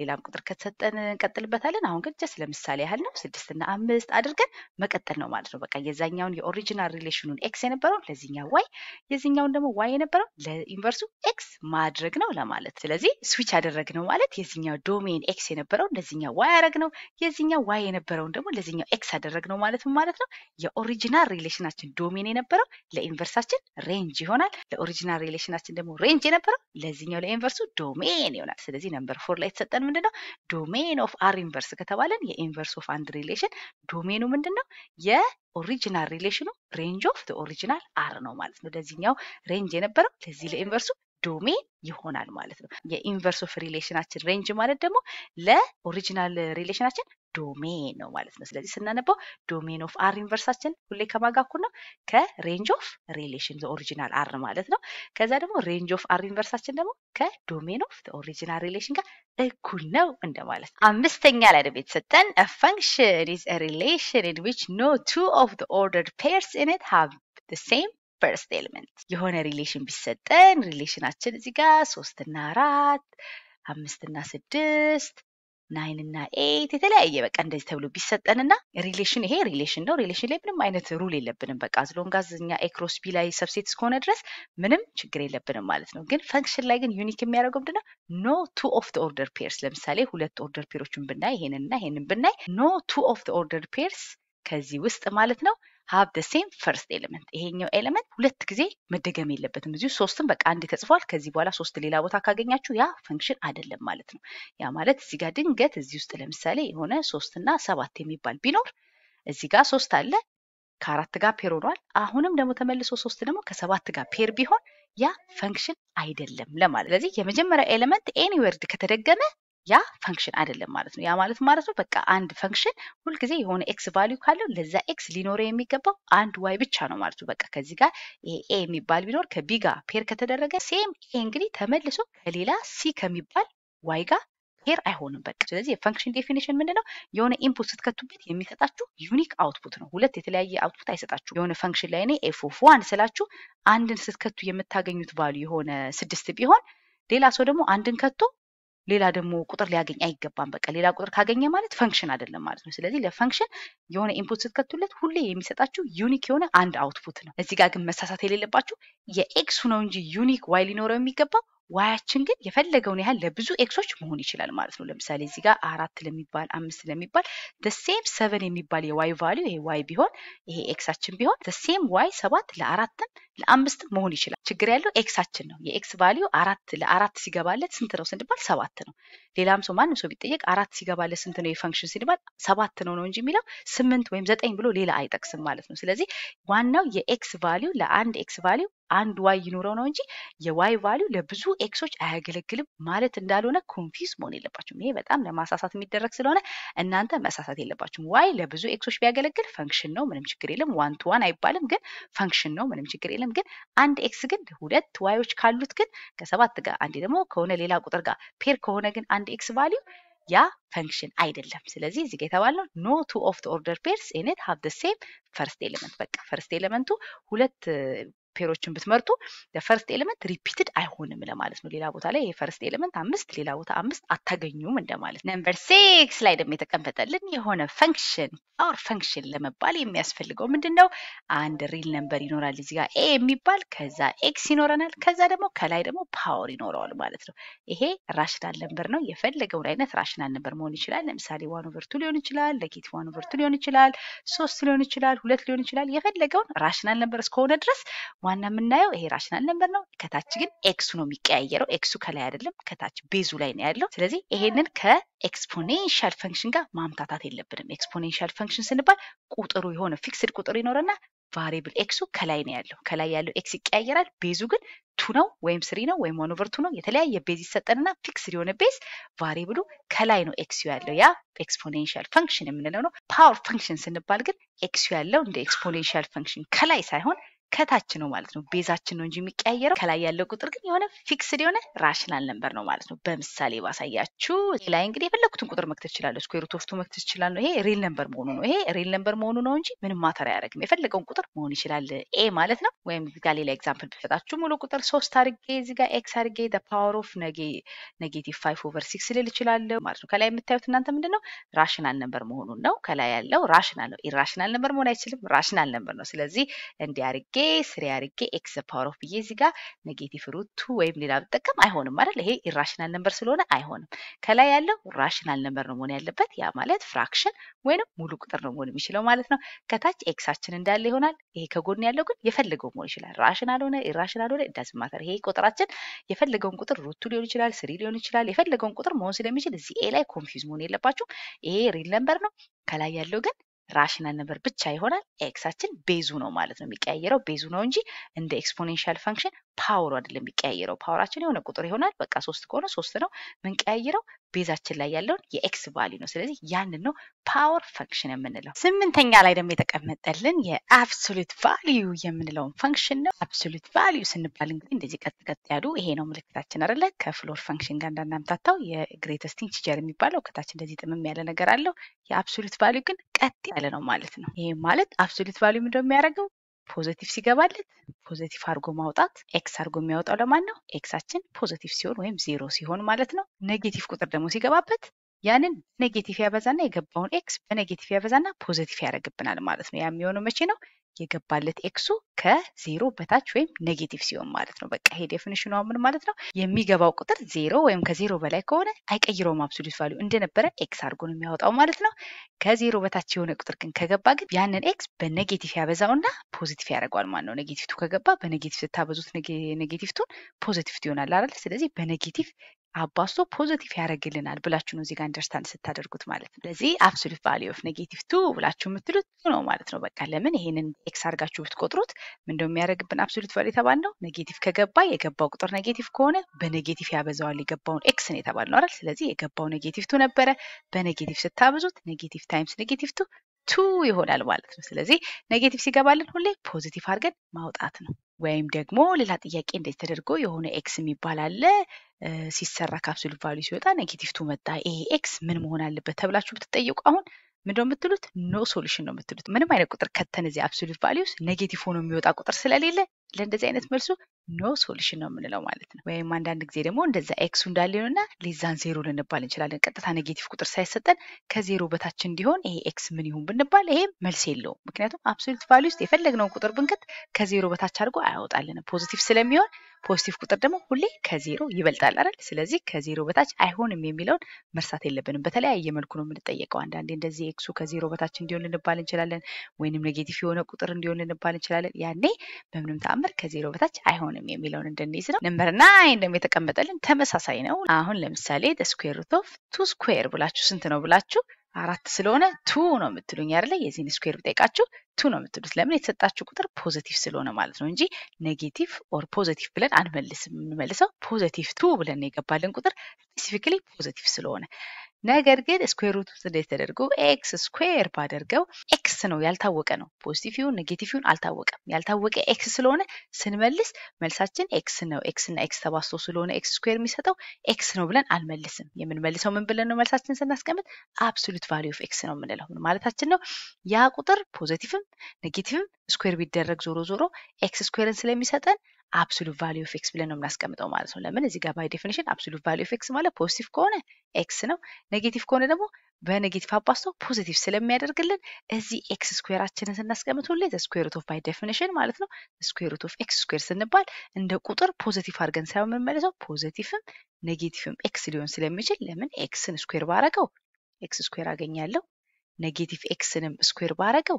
ሌላም ቁጥር ከተሰጠን እንቀጥልበታለን። አሁን ግን ጀስ ለምሳሌ ያህል ነው ስድስትና አምስት አድርገን መቀጠል ነው ማለት ነው። በቃ የዛኛውን የኦሪጂናል ሪሌሽኑን ኤክስ የነበረውን ለዚህኛው ዋይ፣ የዚህኛውን ደግሞ ዋይ የነበረው ለዩኒቨርሱ ኤክስ ማድረግ ነው ለማለት። ስለዚህ ስዊች አደረግ ነው ማለት የዚህኛው ዶሜን ኤክስ የነበረው ለዚህኛው ዋይ አደረግ ነው፣ የዚህኛው ዋይ የነበረውን ደግሞ ለዚህኛው ኤክስ አደረግ ነው ማለት ማለት ነው። የኦሪጂናል ሪሌሽናችን ዶሜን የነበረው ለኢንቨርሳችን ሬንጅ ይሆናል። ለኦሪጂናል ሪሌሽናችን ደግሞ ሬንጅ የነበረው ለዚኛው ለኢንቨርሱ ዶሜን ይሆናል። ስለዚህ ነምበር ፎር ላይ የተሰጠ ከተባለን ምንድነው ዶሜን ኦፍ አር ኢንቨርስ ከተባለን የኢንቨርስ ኦፍ አንድ ሪሌሽን ዶሜኑ ምንድነው የኦሪጂናል ሪሌሽኑ ሬንጅ ኦፍ ኦሪጂናል አር ነው ማለት ነው። ለዚህኛው ሬንጅ የነበረው ለዚህ ለኢንቨርሱ ዶሜን ይሆናል ማለት ነው። የኢንቨርስ ኦፍ ሪሌሽናችን ሬንጅ ማለት ደግሞ ለኦሪጂናል ሪሌሽናችን ዶሜን ነው ማለት ነው። ስለዚህ ስናነበው ዶሜን ኦፍ አር ኢንቨርሳችን ሁሌ ከማጋኩ ነው ከሬንጅ ኦፍ ሪሌሽን ኦሪጂናል አር ማለት ነው። ከዛ ደግሞ ሬንጅ ኦፍ አር ኢንቨርሳችን ደግሞ ከዶሜን ኦፍ ኦሪጂናል ሪሌሽን ጋር እኩል ነው እንደማለት ነው። አምስተኛ ላይ ደግሞ ሰጠን ፋንክሽን ኢዝ ሪሌሽን ኢን ዊች ኖ ቱ ኦፍ ኦርደርድ ፔርስ ኢን ኢት ሃቭ ሴም ፈርስት ኤሌመንት የሆነ ሪሌሽን ቢሰጠን ሪሌሽናችን እዚህ ጋር ሶስት እና አራት አምስት እና ስድስት ናይን እና ኤት የተለያየ በቃ እንደዚህ ተብሎ ቢሰጠንና ሪሌሽን ይሄ ሪሌሽን ነው። ሪሌሽን ላይ ምንም አይነት ሩል የለብንም። በቃ ዝሎንጋዝ እኛ ኤክሮስ ቢ ላይ ሰብሴት እስከሆነ ድረስ ምንም ችግር የለብንም ማለት ነው። ግን ፈንክሽን ላይ ግን ዩኒክ የሚያደርገው ምንድነው? ኖ ቱ ኦፍ ኦርደር ፔርስ። ለምሳሌ ሁለት ኦርደር ፔሮችን ብናይ ይሄንንና ይሄንን ብናይ ኖ ቱ ኦፍ ኦርደር ፔርስ ከዚህ ውስጥ ማለት ነው ሀብ ሴም ፈርስት ኤሌመንት ይሄኛው ኤሌመንት ሁለት ጊዜ መደገም የለበትም። እዚሁ ሶስትም በቃ አንድ ተጽፏል። ከዚህ በኋላ ሶስት ሌላ ቦታ ካገኛችሁ ያ ፈንክሽን አይደለም ማለት ነው። ያ ማለት እዚህ ጋር ድንገት እዚህ ውስጥ ለምሳሌ የሆነ ሶስትና ሰባት የሚባል ቢኖር እዚህ ጋር ሶስት አለ ከአራት ጋር ፔር ሆኗል። አሁንም ደግሞ ተመልሶ ሶስት ደግሞ ከሰባት ጋር ፔር ቢሆን ያ ፈንክሽን አይደለም ለማለት። ስለዚህ የመጀመሪያው ኤሌመንት ኤኒ ወርድ ከተደገመ ያ ፈንክሽን አይደለም ማለት ነው። ያ ማለት ማለት ነው በቃ አንድ ፈንክሽን ሁልጊዜ የሆነ ኤክስ ቫሊዩ ካለው ለዛ ኤክስ ሊኖረው የሚገባው አንድ ዋይ ብቻ ነው ማለት ነው። በቃ ከዚህ ጋር ይሄ ኤ የሚባል ቢኖር ከቢ ጋር ፔር ከተደረገ ሴም ኤ እንግዲህ ተመልሶ ከሌላ ሲ ከሚባል ዋይ ጋር ፔር አይሆንም። በቃ ስለዚህ የፈንክሽን ዴፊኒሽን ምንድን ነው? የሆነ ኢንፑት ስትከቱበት የሚሰጣችሁ ዩኒክ አውትፑት ነው። ሁለት የተለያየ አውትፑት አይሰጣችሁ። የሆነ ፈንክሽን ላይ እኔ ኤፍ ኦፍ ዋን ስላችሁ አንድን ስትከቱ የምታገኙት ቫሉ የሆነ ስድስት ቢሆን ሌላ ሰው ደግሞ አንድን ከቶ ሌላ ደግሞ ቁጥር ሊያገኝ አይገባም። በቃ ሌላ ቁጥር ካገኘ ማለት ፈንክሽን አይደለም ማለት ነው። ስለዚህ ለፈንክሽን የሆነ ኢንፑት ስትከቱለት ሁሌ የሚሰጣችሁ ዩኒክ የሆነ አንድ አውትፑት ነው። እዚህ ጋር ግን መሳሳት የሌለባችሁ የኤክሱ ነው እንጂ ዩኒክ ዋይ ሊኖረው የሚገባው ዋያችን ግን የፈለገውን ያህል ለብዙ ኤክሶች መሆን ይችላል ማለት ነው። ለምሳሌ እዚህ ጋር አራት ለሚባል አምስት ለሚባል ሴም ሰቨን የሚባል የዋይ ቫሊዩ ይሄ ዋይ ቢሆን ይሄ ኤክሳችን ቢሆን ሴም ዋይ ሰባት ለአራትም ለአምስትም መሆን ይችላል። ችግር ያለው ኤክሳችን ነው። የኤክስ ቫሊዩ አራት ለአራት ሲገባለት ስንት ነው ስንባል ሰባት ነው። ሌላም ሰው ማንም ሰው ቢጠየቅ አራት ሲገባ ለስንት ነው የፈንክሽን ሲባል ሰባት ነው ነው እንጂ የሚለው ስምንት ወይም ዘጠኝ ብሎ ሌላ አይጠቅስም ማለት ነው። ስለዚህ ዋናው የኤክስ ቫሊው ለአንድ ኤክስ ቫሊው አንድ ዋይ ይኑረው ነው እንጂ የዋይ ቫሊው ለብዙ ኤክሶች አያገለግልም ማለት እንዳልሆነ ኮንፊውስ መሆን የለባችሁም። ይሄ በጣም ለማሳሳት የሚደረግ ስለሆነ እናንተ መሳሳት የለባችሁም። ዋይ ለብዙ ኤክሶች ቢያገለግል ፈንክሽን ነው፣ ምንም ችግር የለም። ዋን ቱ ዋን አይባልም፣ ግን ፈንክሽን ነው፣ ምንም ችግር የለም። ግን አንድ ኤክስ ግን ሁለት ዋዮች ካሉት ግን ከሰባት ጋር አንዴ ደግሞ ከሆነ ሌላ ቁጥር ጋር ፔር ከሆነ ግን አንድ ኤክስ ቫሊዩ ያ ፈንክሽን አይደለም። ስለዚህ እዚህ ጋ የተባለው ኖ ቱ ኦፍ ኦርደር ፔርስ ኢን ኢት ሃቭ ዘ ሴም ፈርስት ኤሌመንት። በቃ ፈርስት ኤሌመንቱ ሁለት ፔሮችን ብትመርጡ ፈርስት ኤሌመንት ሪፒትድ አይሆንም ለማለት ነው። ሌላ ቦታ ላይ የፈርስት ኤሌመንት አምስት፣ ሌላ ቦታ አምስት አታገኙም እንደማለት። ነምበር ሲክስ ላይ ደግሞ የተቀመጠልን የሆነ ፈንክሽን ፓወር ፈንክሽን ለመባል የሚያስፈልገው ምንድን ነው? አንድ ሪል ነምበር ይኖራል እዚህ ጋር ኤ የሚባል ከዛ ኤክስ ይኖረናል ከዛ ደግሞ ከላይ ደግሞ ፓወር ይኖረዋል ማለት ነው። ይሄ ራሽናል ነምበር ነው። የፈለገውን አይነት ራሽናል ነምበር መሆን ይችላል። ለምሳሌ ዋን ኦቨር ቱ ሊሆን ይችላል፣ ለጌት ዋን ኦቨር ቱ ሊሆን ይችላል፣ ሶስት ሊሆን ይችላል፣ ሁለት ሊሆን ይችላል። የፈለገውን ራሽናል ነምበር እስከሆነ ድረስ ዋና የምናየው ይሄ ራሽናል ነንበር ነው። ከታች ግን ኤክሱ ነው የሚቀያየረው። ኤክሱ ከላይ አይደለም፣ ከታች ቤዙ ላይ ነው ያለው። ስለዚህ ይሄንን ከኤክስፖኔንሻል ፈንክሽን ጋር ማምታታት የለብንም። ኤክስፖኔንሻል ፈንክሽን ስንባል ቁጥሩ የሆነ ፊክስድ ቁጥር ይኖረና ቫሪብል ኤክሱ ከላይ ነው ያለው። ከላይ ያለው ኤክስ ይቀያየራል። ቤዙ ግን ቱ ነው ወይም ስሪ ነው ወይም ዋን ኦቨር ቱ ነው። የተለያየ ቤዝ ይሰጠንና ፊክስድ የሆነ ቤዝ ቫሪብሉ ከላይ ነው ኤክስ ያለው። ያ ኤክስፖኔንሻል ፈንክሽን የምንለው ነው። ፓወር ፈንክሽን ስንባል ግን ኤክስ ያለው እንደ ኤክስፖኔንሻል ፈንክሽን ከላይ ሳይሆን ከታች ነው ማለት ነው። ቤዛችን ነው እንጂ የሚቀያየረው ከላይ ያለው ቁጥር ግን የሆነ ፊክስድ የሆነ ራሽናል ነንበር ነው ማለት ነው። በምሳሌ ባሳያችሁ ላይ እንግዲህ የፈለግኩትን ቁጥር መክተት ይችላለሁ። ስኩዌር ሩት ኦፍ ቱ መክተት ይሄ ሪል ነንበር መሆኑ ነው። ይሄ ሪል ነንበር መሆኑ ነው እንጂ ምንም ማተር አያደረግም የፈለገውን ቁጥር መሆን ይችላል ኤ ማለት ነው። ወይም ጋር ሌላ ኤግዛምፕል ብሰጣችሁ ሙሉ ቁጥር ሶስት አርጌ እዚህ ጋር ኤክስ አርጌ ፓወር ኦፍ ኔጌቲቭ ፋይቭ ኦቨር ሲክስ ልል ይችላለሁ ማለት ነው። ከላይ የምታዩት እናንተ ምንድን ነው ራሽናል ነንበር መሆኑን ነው። ከላይ ያለው ራሽናል ነው። ኢራሽናል ነንበር መሆን አይችልም። ራሽናል ነንበር ነው። ስለዚህ እንዲህ አርጌ ስሪ አድርጌ ኤክስ ፓወር ኦፍ ብዬ እዚህ ጋር ኔጌቲቭ ሩት ወይም ሌላ ብጠቀም አይሆንም አይደል? ይሄ ኢራሽናል ነንበር ስለሆነ አይሆንም። ከላይ ያለው ራሽናል ነምበር ነው መሆን ያለበት። ያ ማለት ፍራክሽን ወይንም ሙሉ ቁጥር ነው መሆን የሚችለው ማለት ነው። ከታች ኤክሳችን እንዳለ ይሆናል። ይሄ ከጎን ያለው ግን የፈለገው መሆን ይችላል። ራሽናል ሆነ ኢራሽናል ሆነ ዳዝንት ማተር። ይሄ ቁጥራችን የፈለገውን ቁጥር ሩቱ ሊሆን ይችላል፣ ስሪ ሊሆን ይችላል። የፈለገውን ቁጥር መሆን ስለሚችል እዚህ ኤ ላይ ኮንፊውዝ መሆን የለባችሁ። ይሄ ሪል ነንበር ነው። ከላይ ያለው ግን ራሽናል ነበር ብቻ ይሆናል። ኤክሳችን ቤዙ ነው ማለት ነው የሚቀያየረው ቤዙ ነው እንጂ እንደ ኤክስፖኔንሻል ፋንክሽን ፓወሩ አይደለም የሚቀያየረው። ፓወራችን የሆነ ቁጥር ይሆናል። በቃ ሶስት ከሆነ ሶስት ነው የምንቀያይረው። ቤዛችን ላይ ያለውን የኤክስ ቫሊ ነው። ስለዚህ ያንን ነው ፓወር ፈንክሽን የምንለው። ስምንተኛ ላይ ደግሞ የተቀመጠልን የአብሶሉት ቫሊዩ የምንለውን ፈንክሽን ነው። አብሶሉት ቫሊዩ ስንባል እንግዲህ እንደዚህ ቀጥ ቀጥ ያሉ ይሄ ነው ምልክታችን አይደለ? ከፍሎር ፈንክሽን ጋር እንዳናምታታው የግሬተስት ኢንቲጀር የሚባለው ከታች እንደዚህ ጥምም ያለ ነገር አለው። የአብሶሉት ቫሊዩ ግን ቀጥ ያለ ነው ማለት ነው። ይሄ ማለት አብሶሉት ቫሊዩ ምንድነው የሚያደርገው ፖዘቲቭ ሲገባለት ፖዘቲቭ አድርጎ ማውጣት ኤክስ አድርጎ የሚያወጣው ለማን ነው? ኤክሳችን ፖዘቲቭ ሲሆን ወይም ዜሮ ሲሆን ማለት ነው። ኔጌቲቭ ቁጥር ደግሞ ሲገባበት ያንን ኔጌቲቭ ያበዛና የገባውን ኤክስ በኔጌቲቭ ያበዛና ፖዘቲቭ ያደርግብናል ማለት ነው። ያ የሚሆነው መቼ ነው? የገባለት ኤክሱ ከዜሮ በታች ወይም ኔጌቲቭ ሲሆን ማለት ነው። በቃ ይሄ ዴፊኒሽኑ ምን ማለት ነው? የሚገባው ቁጥር ዜሮ ወይም ከዜሮ በላይ ከሆነ አይቀይረውም፣ አብሶሉት ቫሊዩ እንደነበረ ኤክስ አድርጎ ነው የሚያወጣው ማለት ነው። ከዜሮ በታች የሆነ ቁጥር ግን ከገባ ግን ያንን ኤክስ በኔጌቲቭ ያበዛው ያበዛውና ፖዚቲቭ ያደርገዋል ማለት ነው። ኔጌቲቭቱ ከገባ በኔጌቲቭ ስታበዙት ኔጌቲቭቱን ፖዚቲቭ ይሆናል አይደል? ስለዚህ በኔጌቲቭ አባሶ ፖዘቲቭ ያደርግልናል ብላችሁ ነው እዚጋ አንደርስታንድ ስታደርጉት ማለት ነው። ስለዚህ አብሶሉት ቫሊ ኦፍ ኔጌቲቭ ቱ ብላችሁ የምትሉት ነው ማለት ነው። በቃ ለምን ይሄንን ኤክስ አርጋችሁ ብትቆጥሩት ምንደ የሚያደርግብን አብሶሉት ቫሊ የተባል ነው ኔጌቲቭ ከገባ የገባው ቁጥር ኔጌቲቭ ከሆነ በኔጌቲቭ ያበዛዋል የገባውን ኤክስ ነው የተባል ነው አይደል? ስለዚህ የገባው ኔጌቲቭ ቱ ነበረ። በኔጌቲቭ ስታበዙት ኔጌቲቭ ታይምስ ኔጌቲቭ ቱ ቱ ይሆናል ማለት ነው። ስለዚህ ኔጌቲቭ ሲገባልን ሁሌ ፖዚቲቭ አድርገን ማውጣት ነው። ወይም ደግሞ ሌላ ጥያቄ እንዴት ተደርጎ የሆነ ኤክስ የሚባል አለ ሲሰራ ካፕሱል ቫሊዩ ሲወጣ ኔጌቲቭ ቱ መጣ፣ ይሄ ኤክስ ምን መሆን አለበት ተብላችሁ ብትጠየቁ አሁን ምንድነው የምትሉት? ኖ ሶሉሽን ነው የምትሉት። ምንም አይነት ቁጥር ከተን እዚህ አብሶሉት ቫሊዩስ ኔጌቲቭ ሆኖ የሚወጣ ቁጥር ስለሌለ ለእንደዚህ አይነት መልሱ ኖ ሶሉሽን ነው የምንለው ማለት ነው። ወይም አንዳንድ ጊዜ ደግሞ እንደዛ ኤክሱ እንዳለ እና ሌዛን ዜሮ ልንባል እንችላለን። ቀጥታ ኔጌቲቭ ቁጥር ሳይሰጠን ከዜሮ በታች እንዲሆን ይሄ ኤክስ ምን ይሁን ብንባል ይሄ መልስ የለውም። ምክንያቱም አብሶሉት ቫሉ ውስጥ የፈለግነውን ቁጥር ብንከት ከዜሮ በታች አድርጎ አያወጣልንም። ፖዚቲቭ ስለሚሆን ፖዚቲቭ ቁጥር ደግሞ ሁሌ ከዜሮ ይበልጣል አይደል? ስለዚህ ከዜሮ በታች አይሆንም የሚለውን መርሳት የለብንም። በተለያየ መልኩ ነው የምንጠየቀው። አንዳንዴ እንደዚህ ኤክሱ ከዜሮ በታች እንዲሆን ልንባል እንችላለን፣ ወይንም ኔጌቲቭ የሆነ ቁጥር እንዲሆን ልንባል እንችላለን። ያኔ በምንም ተአምር ከዜሮ በታች አይሆን አይሆንም የሚለውን እንድንይዝ ነው። ነምበር ናይን ደግሞ የተቀመጠልን ተመሳሳይ ነው። አሁን ለምሳሌ ስኩዌር ሩት ኦፍ ቱ ስኩዌር ብላችሁ ስንት ነው ብላችሁ አራት ስለሆነ ቱ ነው የምትሉኝ አይደለ? የዚህን ስኩዌር ብጠይቃችሁ ቱ ነው የምትሉት። ለምን የተሰጣችሁ ቁጥር ፖዘቲቭ ስለሆነ ማለት ነው እንጂ ኔጌቲቭ ኦር ፖዘቲቭ ብለን አንመልስም። የምንመልሰው ፖዘቲቭ ቱ ብለን የገባልን ቁጥር ስፔሲፊካሊ ፖዘቲቭ ስለሆነ ነገር ግን ስኩዌር ሩት ውስጥ እንዴት ተደርጎ ኤክስ ስኩዌር ባደርገው ኤክስ ነው ያልታወቀ ነው። ኔጌቲቭ ይሁን አልታወቀም። ያልታወቀ ኤክስ ስለሆነ ስንመልስ መልሳችን ኤክስ ነው። ኤክስ እና ኤክስ ተባስቶ ስለሆነ ኤክስ ስኩዌር የሚሰጠው ኤክስ ነው ብለን አልመልስም። የምንመልሰው ምን ብለን ነው መልሳችን ስናስቀምጥ አብሶሉት ቫሊዩ ኦፍ ኤክስ ነው የምንለው። ምን ማለታችን ነው? ያ ቁጥር ፖዚቲቭም ኔጌቲቭም ስኩዌር ቢደረግ ዞሮ ዞሮ ኤክስ ስኩዌርን ስለሚሰጠን አብሶሉት ቫሊዩ ኦፍ ኤክስ ብለን ነው የምናስቀምጠው ማለት ነው። ለምን እዚህ ጋር ባይ ዴፊኒሽን አብሶሉት ቫሊዩ ኦፍ ኤክስ ማለት ፖዚቲቭ ከሆነ ኤክስ ነው፣ ኔጌቲቭ ከሆነ ደግሞ በኔጌቲቭ አባስቶ ፖዚቲቭ ስለሚያደርግልን እዚህ ኤክስ ስኩዌራችንን ስናስቀምጥ ሁሌ ስኩዌሩት ኦፍ ባይ ዴፊኒሽን ማለት ነው ስኩዌሩት ኦፍ ኤክስ ስኩዌር ስንባል እንደ ቁጥር ፖዚቲቭ አድርገን ሳይሆን የምንመለሰው ፖዚቲቭም ኔጌቲቭም ኤክስ ሊሆን ስለሚችል ለምን ኤክስን ስኩዌር ባረገው ኤክስ ስኩዌር አገኛለሁ። ኔጌቲቭ ኤክስንም ስኩዌር ባረገው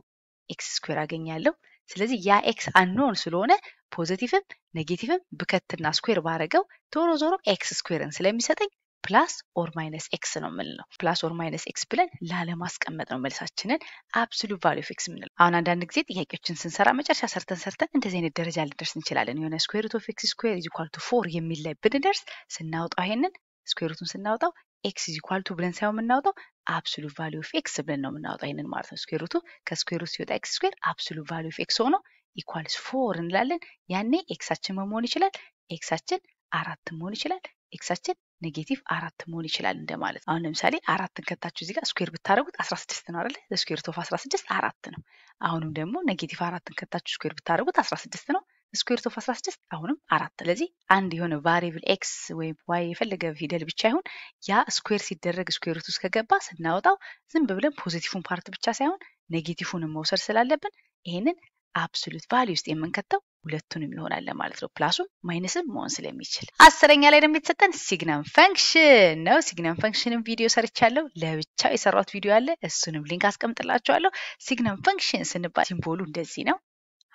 ኤክስ ስኩዌር አገኛለሁ። ስለዚህ ያ ኤክስ አንኖን ስለሆነ ፖዘቲቭም ኔጌቲቭም ብከትና ስኩዌር ባረገው ቶሮ ዞሮ ኤክስ ስኩዌርን ስለሚሰጠኝ ፕላስ ኦር ማይነስ ኤክስ ነው ነው ፕላስ ኦር ማይነስ ኤክስ ብለን ላለማስቀመጥ ነው መልሳችንን አብሶሉት ቫሊዩ ኦፍ ኤክስ የምንለው። አሁን አንዳንድ ጊዜ ጥያቄዎችን ስንሰራ መጨረሻ ሰርተን ሰርተን እንደዚህ አይነት ደረጃ ልንደርስ እንችላለን። የሆነ ስኩዌር ኦፍ ኤክስ ስኩዌር ኢዝ ኢኳል ቱ ፎር የሚል ላይ ብንደርስ ስናወጣው ይሄንን ስኩዌር ስናወጣው ኤክስ ኢዝ ኢኳል ቱ ብለን ሳይሆን የምናወጣው አብሶሉት ቫሊዩ ኦፍ ኤክስ ብለን ነው የምናወጣው ይህንን ማለት ነው። ስኩዌር ሩቱ ከስኩዌር ሩት ሲወጣ ኤክስ ስኩዌር አብሶሉት ቫሊዩ ኦፍ ኤክስ ሆኖ ኢኳልስ ፎር እንላለን። ያኔ ኤክሳችን መሆን ይችላል ኤክሳችን አራት መሆን ይችላል ኤክሳችን ኔጌቲቭ አራት መሆን ይችላል እንደማለት አሁን ለምሳሌ አራትን ከታችሁ እዚህ ጋር ስኩዌር ብታደረጉት አስራ ስድስት ነው አይደለ? ስኩዌር ሩት ኦፍ አስራ ስድስት አራት ነው። አሁንም ደግሞ ኔጌቲቭ አራትን ከታችሁ ስኩዌር ብታደረጉት አስራ ስድስት ነው። ስኩዌር ሩት ኦፍ 16 አሁንም አራት። ስለዚህ አንድ የሆነ ቫሪብል ኤክስ ወይም ዋይ የፈለገ ፊደል ብቻ ይሁን ያ ስኩዌር ሲደረግ ስኩዌር ውስጥ ከገባ ስናወጣው ዝም ብለን ፖዚቲፉን ፓርት ብቻ ሳይሆን ኔጌቲፉንም መውሰድ ስላለብን ይሄንን አብሶሉት ቫሊ ውስጥ የምንከተው ሁለቱንም እንሆናለን ማለት ነው። ፕላሱም ማይነስም መሆን ስለሚችል አስረኛ ላይ ደግሞ የተሰጠን ሲግናም ፈንክሽን ነው። ሲግናም ፈንክሽንም ቪዲዮ ሰርቻለሁ። ለብቻው የሰራሁት ቪዲዮ አለ። እሱንም ሊንክ አስቀምጥላችኋለሁ። ሲግናም ፈንክሽን ስንባል ሲምቦሉ እንደዚህ ነው።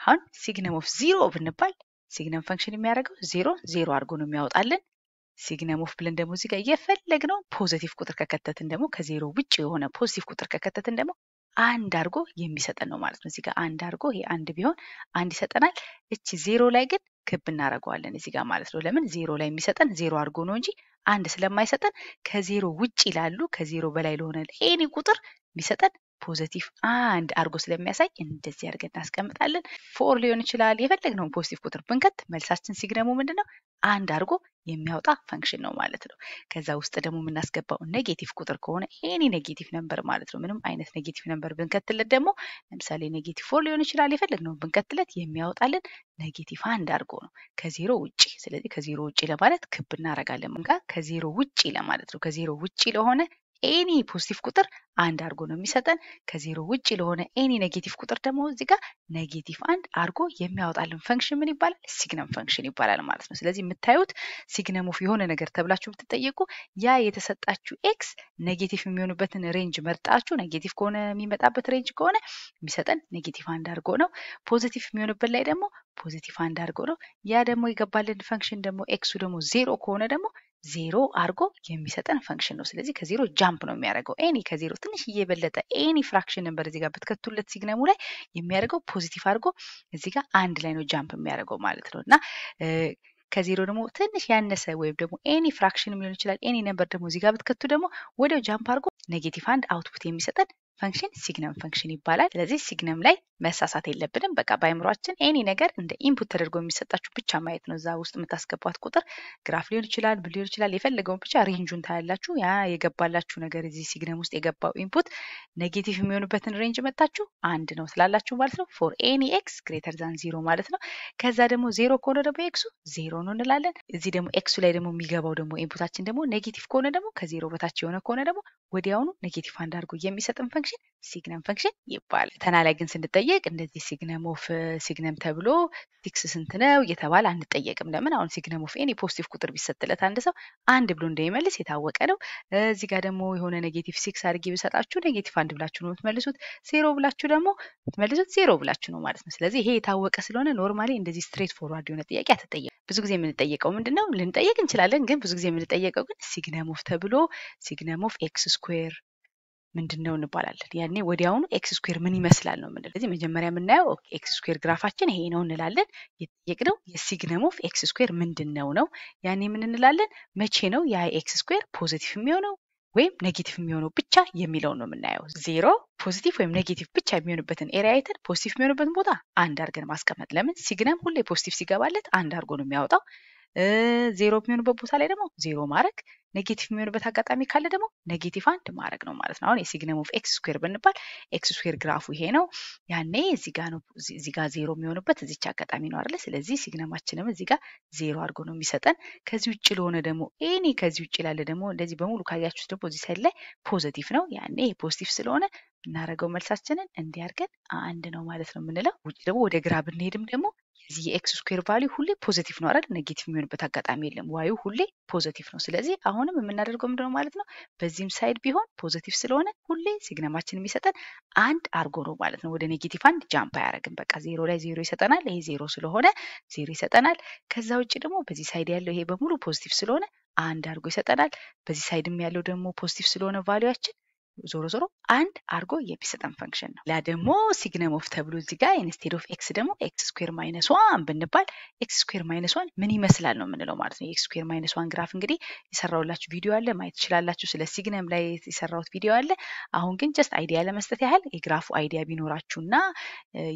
አሁን ሲግነም ኦፍ ዚሮ ብንባል ሲግነም ፈንክሽን የሚያደርገው ዜሮ ዜሮ አድርጎ ነው የሚያወጣልን። ሲግነም ኦፍ ብለን ደግሞ እዚህ ጋር የፈለግነው ፖዘቲቭ ቁጥር ከከተትን ደግሞ ከዜሮ ውጭ የሆነ ፖዚቲቭ ቁጥር ከከተትን ደግሞ አንድ አድርጎ የሚሰጠን ነው ማለት ነው። እዚህ ጋር አንድ አድርጎ ይሄ አንድ ቢሆን አንድ ይሰጠናል። እቺ ዜሮ ላይ ግን ክብ እናደርገዋለን እዚህ ጋር ማለት ነው። ለምን ዜሮ ላይ የሚሰጠን ዜሮ አድርጎ ነው እንጂ አንድ ስለማይሰጠን ከዜሮ ውጭ ላሉ ከዜሮ በላይ ለሆነ ኤኒ ቁጥር የሚሰጠን ፖዘቲቭ አንድ አድርጎ ስለሚያሳይ እንደዚህ አድርገን እናስቀምጣለን። ፎር ሊሆን ይችላል። የፈለግነውን ፖዚቲቭ ቁጥር ብንከት መልሳችን ሲግነሙ ምንድነው አንድ አድርጎ የሚያወጣ ፈንክሽን ነው ማለት ነው። ከዛ ውስጥ ደግሞ የምናስገባው ኔጌቲቭ ቁጥር ከሆነ ኤኒ ኔጌቲቭ ነንበር ማለት ነው። ምንም አይነት ኔጌቲቭ ነንበር ብንከትለት ደግሞ ለምሳሌ ኔጌቲቭ ፎር ሊሆን ይችላል። የፈለግነውን ብንከትለት የሚያወጣልን ኔጌቲቭ አንድ አድርጎ ነው ከዜሮ ውጭ። ስለዚህ ከዜሮ ውጭ ለማለት ክብ እናደርጋለን። ከዜሮ ውጭ ለማለት ነው። ከዜሮ ውጭ ለሆነ ኤኒ ፖዚቲቭ ቁጥር አንድ አድርጎ ነው የሚሰጠን። ከዜሮ ውጭ ለሆነ ኤኒ ኔጌቲቭ ቁጥር ደግሞ እዚህ ጋር ኔጌቲቭ አንድ አድርጎ የሚያወጣልን ፈንክሽን ምን ይባላል? ሲግነም ፈንክሽን ይባላል ማለት ነው። ስለዚህ የምታዩት ሲግነም ኦፍ የሆነ ነገር ተብላችሁ ብትጠየቁ ያ የተሰጣችሁ ኤክስ ኔጌቲቭ የሚሆንበትን ሬንጅ መርጣችሁ ኔጌቲቭ ከሆነ የሚመጣበት ሬንጅ ከሆነ የሚሰጠን ኔጌቲቭ አንድ አድርጎ ነው። ፖዚቲቭ የሚሆንበት ላይ ደግሞ ፖዚቲቭ አንድ አድርጎ ነው። ያ ደግሞ የገባልን ፈንክሽን ደግሞ ኤክሱ ደግሞ ዜሮ ከሆነ ደግሞ ዜሮ አድርጎ የሚሰጠን ፈንክሽን ነው። ስለዚህ ከዜሮ ጃምፕ ነው የሚያደርገው። ኤኒ ከዜሮ ትንሽ እየበለጠ ኤኒ ፍራክሽን ነበር እዚህ ጋር ብትከቱለት ሲግነሙ ላይ የሚያደርገው ፖዚቲቭ አድርጎ እዚህ ጋር አንድ ላይ ነው ጃምፕ የሚያደርገው ማለት ነው እና ከዜሮ ደግሞ ትንሽ ያነሰ ወይም ደግሞ ኤኒ ፍራክሽን ሊሆን ይችላል ኤኒ ነንበር ደግሞ እዚህ ጋር ብትከቱ ደግሞ ወዲያው ጃምፕ አድርጎ ኔጌቲቭ አንድ አውትፑት የሚሰጠን ፈንክሽን ሲግነም ፈንክሽን ይባላል። ስለዚህ ሲግነም ላይ መሳሳት የለብንም። በቃ በአይምሯችን ኤኒ ነገር እንደ ኢንፑት ተደርጎ የሚሰጣችሁ ብቻ ማየት ነው። እዛ ውስጥ የምታስገባት ቁጥር ግራፍ ሊሆን ይችላል፣ ብል ሊሆን ይችላል። የፈለገውን ብቻ ሬንጁን ታያላችሁ። ያ የገባላችሁ ነገር እዚህ ሲግነም ውስጥ የገባው ኢንፑት ኔጌቲቭ የሚሆንበትን ሬንጅ መታችሁ አንድ ነው ስላላችሁ ማለት ነው። ፎር ኤኒ ኤክስ ግሬተር ዛን ዜሮ ማለት ነው። ከዛ ደግሞ ዜሮ ከሆነ ደግሞ ኤክሱ ዜሮ ነው እንላለን። እዚህ ደግሞ ኤክሱ ላይ ደግሞ የሚገባው ደግሞ ኢንፑታችን ደግሞ ኔጌቲቭ ከሆነ ደግሞ ከዜሮ በታች የሆነ ከሆነ ደግሞ ወዲያውኑ ኔጌቲቭ አንድ አድርጎ የሚሰጥን ፈንክሽን ፋንክሽን ሲግነም ፈንክሽን ይባላል። ተና ላይ ግን ስንጠየቅ እንደዚህ ሲግነም ኦፍ ሲግነም ተብሎ ሲክስ ስንት ነው እየተባለ አንጠየቅም። ለምን አሁን ሲግነም ኦፍ ኤን የፖዚቲቭ ቁጥር ቢሰጥለት አንድ ሰው አንድ ብሎ እንደሚመልስ የታወቀ ነው። እዚህ ጋር ደግሞ የሆነ ኔጌቲቭ ሲክስ አድርጌ ብሰጣችሁ ኔጌቲቭ አንድ ብላችሁ ነው የምትመልሱት። ዜሮ ብላችሁ ደግሞ የምትመልሱት ዜሮ ብላችሁ ነው ማለት ነው። ስለዚህ ይሄ የታወቀ ስለሆነ ኖርማሊ እንደዚህ ስትሬት ፎርዋርድ የሆነ ጥያቄ አትጠየቅ። ብዙ ጊዜ የምንጠየቀው ምንድን ነው ልንጠየቅ እንችላለን፣ ግን ብዙ ጊዜ የምንጠየቀው ግን ሲግነም ኦፍ ተብሎ ሲግነም ኦፍ ኤክስ ስኩዌር ምንድን ነው እንባላለን። ያኔ ወዲያውኑ ኤክስ ስኩዌር ምን ይመስላል ነው ምንድ ስለዚህ መጀመሪያ የምናየው ኤክስ ስኩዌር ግራፋችን ይሄ ነው እንላለን። የጠየቅነው የሲግነም ኦፍ ኤክስ ስኩዌር ምንድን ነው ነው። ያኔ ምን እንላለን? መቼ ነው ያ ኤክስ ስኩዌር ፖዚቲቭ የሚሆነው ወይም ኔጌቲቭ የሚሆነው ብቻ የሚለው ነው የምናየው። ዜሮ ፖዚቲቭ ወይም ኔጌቲቭ ብቻ የሚሆንበትን ኤሪያ አይተን ፖዚቲቭ የሚሆንበትን ቦታ አንድ አድርገን ማስቀመጥ። ለምን ሲግነም ሁሌ ፖዚቲቭ ሲገባለት አንድ አድርጎ ነው የሚያወጣው። ዜሮ የሚሆንበት ቦታ ላይ ደግሞ ዜሮ ማድረግ ኔጌቲቭ የሚሆንበት አጋጣሚ ካለ ደግሞ ኔጌቲቭ አንድ ማድረግ ነው ማለት ነው። አሁን የሲግነም ኦፍ ኤክስ ስኩዌር ብንባል ኤክስ ስኩዌር ግራፉ ይሄ ነው። ያኔ እዚህ ጋር ዜሮ የሚሆንበት እዚች አጋጣሚ ነው አይደለ? ስለዚህ ሲግነማችንም እዚህ ጋር ዜሮ አድርጎ ነው የሚሰጠን። ከዚህ ውጭ ለሆነ ደግሞ ኤኒ ከዚህ ውጭ ላለ ደግሞ እንደዚህ በሙሉ ካያችሁት ደግሞ እዚህ ሳይድ ላይ ፖዘቲቭ ነው። ያኔ ፖዚቲቭ ስለሆነ የምናደርገው መልሳችንን እንዲያርገን አንድ ነው ማለት ነው የምንለው። ውጭ ደግሞ ወደ ግራ ብንሄድም ደግሞ እዚህ ኤክስ ስኩዌር ቫሊዩ ሁሌ ፖዘቲቭ ነው አይደል? ኔጌቲቭ የሚሆንበት አጋጣሚ የለም። ዋዩ ሁሌ ፖዘቲቭ ነው። ስለዚህ አሁንም የምናደርገው ምንድነው ማለት ነው፣ በዚህም ሳይድ ቢሆን ፖዘቲቭ ስለሆነ ሁሌ ሲግነማችን የሚሰጠን አንድ አርጎ ነው ማለት ነው። ወደ ኔጌቲቭ አንድ ጃምፕ አያደርግም። በቃ ዜሮ ላይ ዜሮ ይሰጠናል። ይሄ ዜሮ ስለሆነ ዜሮ ይሰጠናል። ከዛ ውጭ ደግሞ በዚህ ሳይድ ያለው ይሄ በሙሉ ፖዚቲቭ ስለሆነ አንድ አድርጎ ይሰጠናል። በዚህ ሳይድም ያለው ደግሞ ፖዚቲቭ ስለሆነ ቫሊያችን ዞሮ ዞሮ አንድ አድርጎ የሚሰጠን ፈንክሽን ነው። ሌላ ደግሞ ሲግነም ኦፍ ተብሎ እዚህ ጋር ኢንስቴድ ኦፍ ኤክስ ደግሞ ኤክስ ስኩር ማይነስ ዋን ብንባል ኤክስ ስኩር ማይነስ ዋን ምን ይመስላል ነው የምንለው ማለት ነው። ኤክስ ስኩር ማይነስ ዋን ግራፍ እንግዲህ የሰራውላችሁ ቪዲዮ አለ ማየት ትችላላችሁ። ስለ ሲግነም ላይ የሰራውት ቪዲዮ አለ። አሁን ግን ጀስት አይዲያ ለመስጠት ያህል የግራፉ አይዲያ ቢኖራችሁና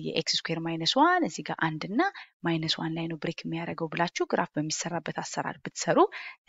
የኤክስ ስኩር ማይነስ ዋን እዚህ ጋር አንድ እና ማይነስ ዋን ላይ ነው ብሬክ የሚያደርገው ብላችሁ ግራፍ በሚሰራበት አሰራር ብትሰሩ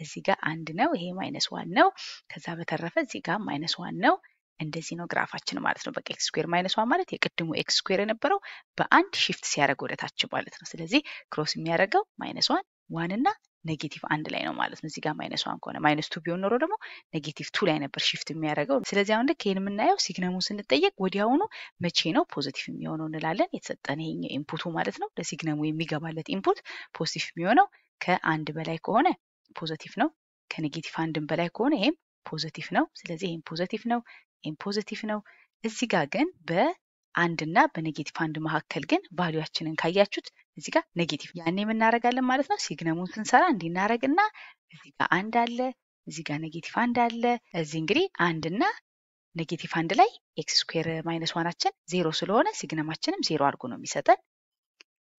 እዚህ ጋር አንድ ነው፣ ይሄ ማይነስ ዋን ነው። ከዛ በተረፈ እዚህ ጋር ማይነስ ዋን ነው። እንደዚህ ነው ግራፋችን ማለት ነው። በቃ ኤክስ ስኩዌር ማይነስ ዋን ማለት የቅድሙ ኤክስ ስኩዌር የነበረው በአንድ ሺፍት ሲያደርግ ወደታች ማለት ነው። ስለዚህ ክሮስ የሚያደርገው ማይነስ ዋን ዋን እና ኔጌቲቭ አንድ ላይ ነው ማለት ነው። እዚህ ጋር ማይነስ ዋን ከሆነ ማይነስ ቱ ቢሆን ኖሮ ደግሞ ኔጌቲቭ ቱ ላይ ነበር ሺፍት የሚያደርገው። ስለዚህ አሁን ልክ ይህን የምናየው ሲግነሙን ስንጠየቅ ወዲያውኑ መቼ ነው ፖዚቲቭ የሚሆነው እንላለን። የተሰጠን ይ ኢንፑቱ ማለት ነው። ለሲግነሙ የሚገባለት ኢንፑት ፖዚቲቭ የሚሆነው ከአንድ በላይ ከሆነ ፖዘቲቭ ነው። ከኔጌቲቭ አንድም በላይ ከሆነ ይሄም ፖዘቲቭ ነው። ስለዚህ ይሄም ፖዘቲቭ ነው፣ ይሄም ፖዘቲቭ ነው። እዚህ ጋር ግን በ አንድ እና በኔጌቲቭ አንድ መካከል ግን ቫሊዋችንን ካያችሁት እዚህ ጋር ኔጌቲቭ ያኔ የምናረጋለን ማለት ነው። ሲግነሙን ስንሰራ እንዲናረግ እና እዚህ ጋር አንድ አለ፣ እዚህ ጋር ኔጌቲቭ አንድ አለ። እዚህ እንግዲህ አንድ እና ኔጌቲቭ አንድ ላይ ኤክስ ስኩዌር ማይነስ ዋናችን ዜሮ ስለሆነ ሲግነማችንም ዜሮ አድርጎ ነው የሚሰጠን።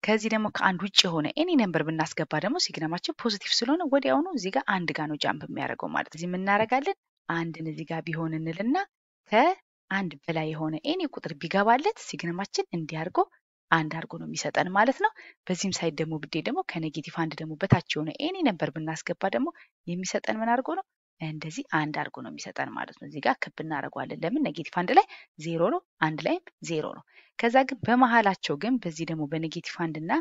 ከዚህ ደግሞ ከአንድ ውጭ የሆነ ኤኒ ነምበር ብናስገባ ደግሞ ሲግነማችን ፖዚቲቭ ስለሆነ ወዲያውኑ እዚህ ጋር አንድ ጋር ነው ጃምፕ የሚያደርገው ማለት ነው። እዚህ የምናረጋለን አንድን እዚህ ጋር ቢሆን እንልና አንድ በላይ የሆነ ኤኒ ቁጥር ቢገባለት ሲግነማችን እንዲያርጎ አንድ አድርጎ ነው የሚሰጠን ማለት ነው። በዚህም ሳይድ ደግሞ ብዴ ደግሞ ከኔጌቲቭ አንድ ደግሞ በታች የሆነ ኤኒ ነበር ብናስገባ ደግሞ የሚሰጠን ምን አድርጎ ነው? እንደዚህ አንድ አርጎ ነው የሚሰጠን ማለት ነው። እዚህ ጋር ክብ እናደርገዋለን። ለምን ኔጌቲቭ አንድ ላይ ዜሮ ነው፣ አንድ ላይም ዜሮ ነው። ከዛ ግን በመሀላቸው ግን በዚህ ደግሞ በኔጌቲቭ አንድ እና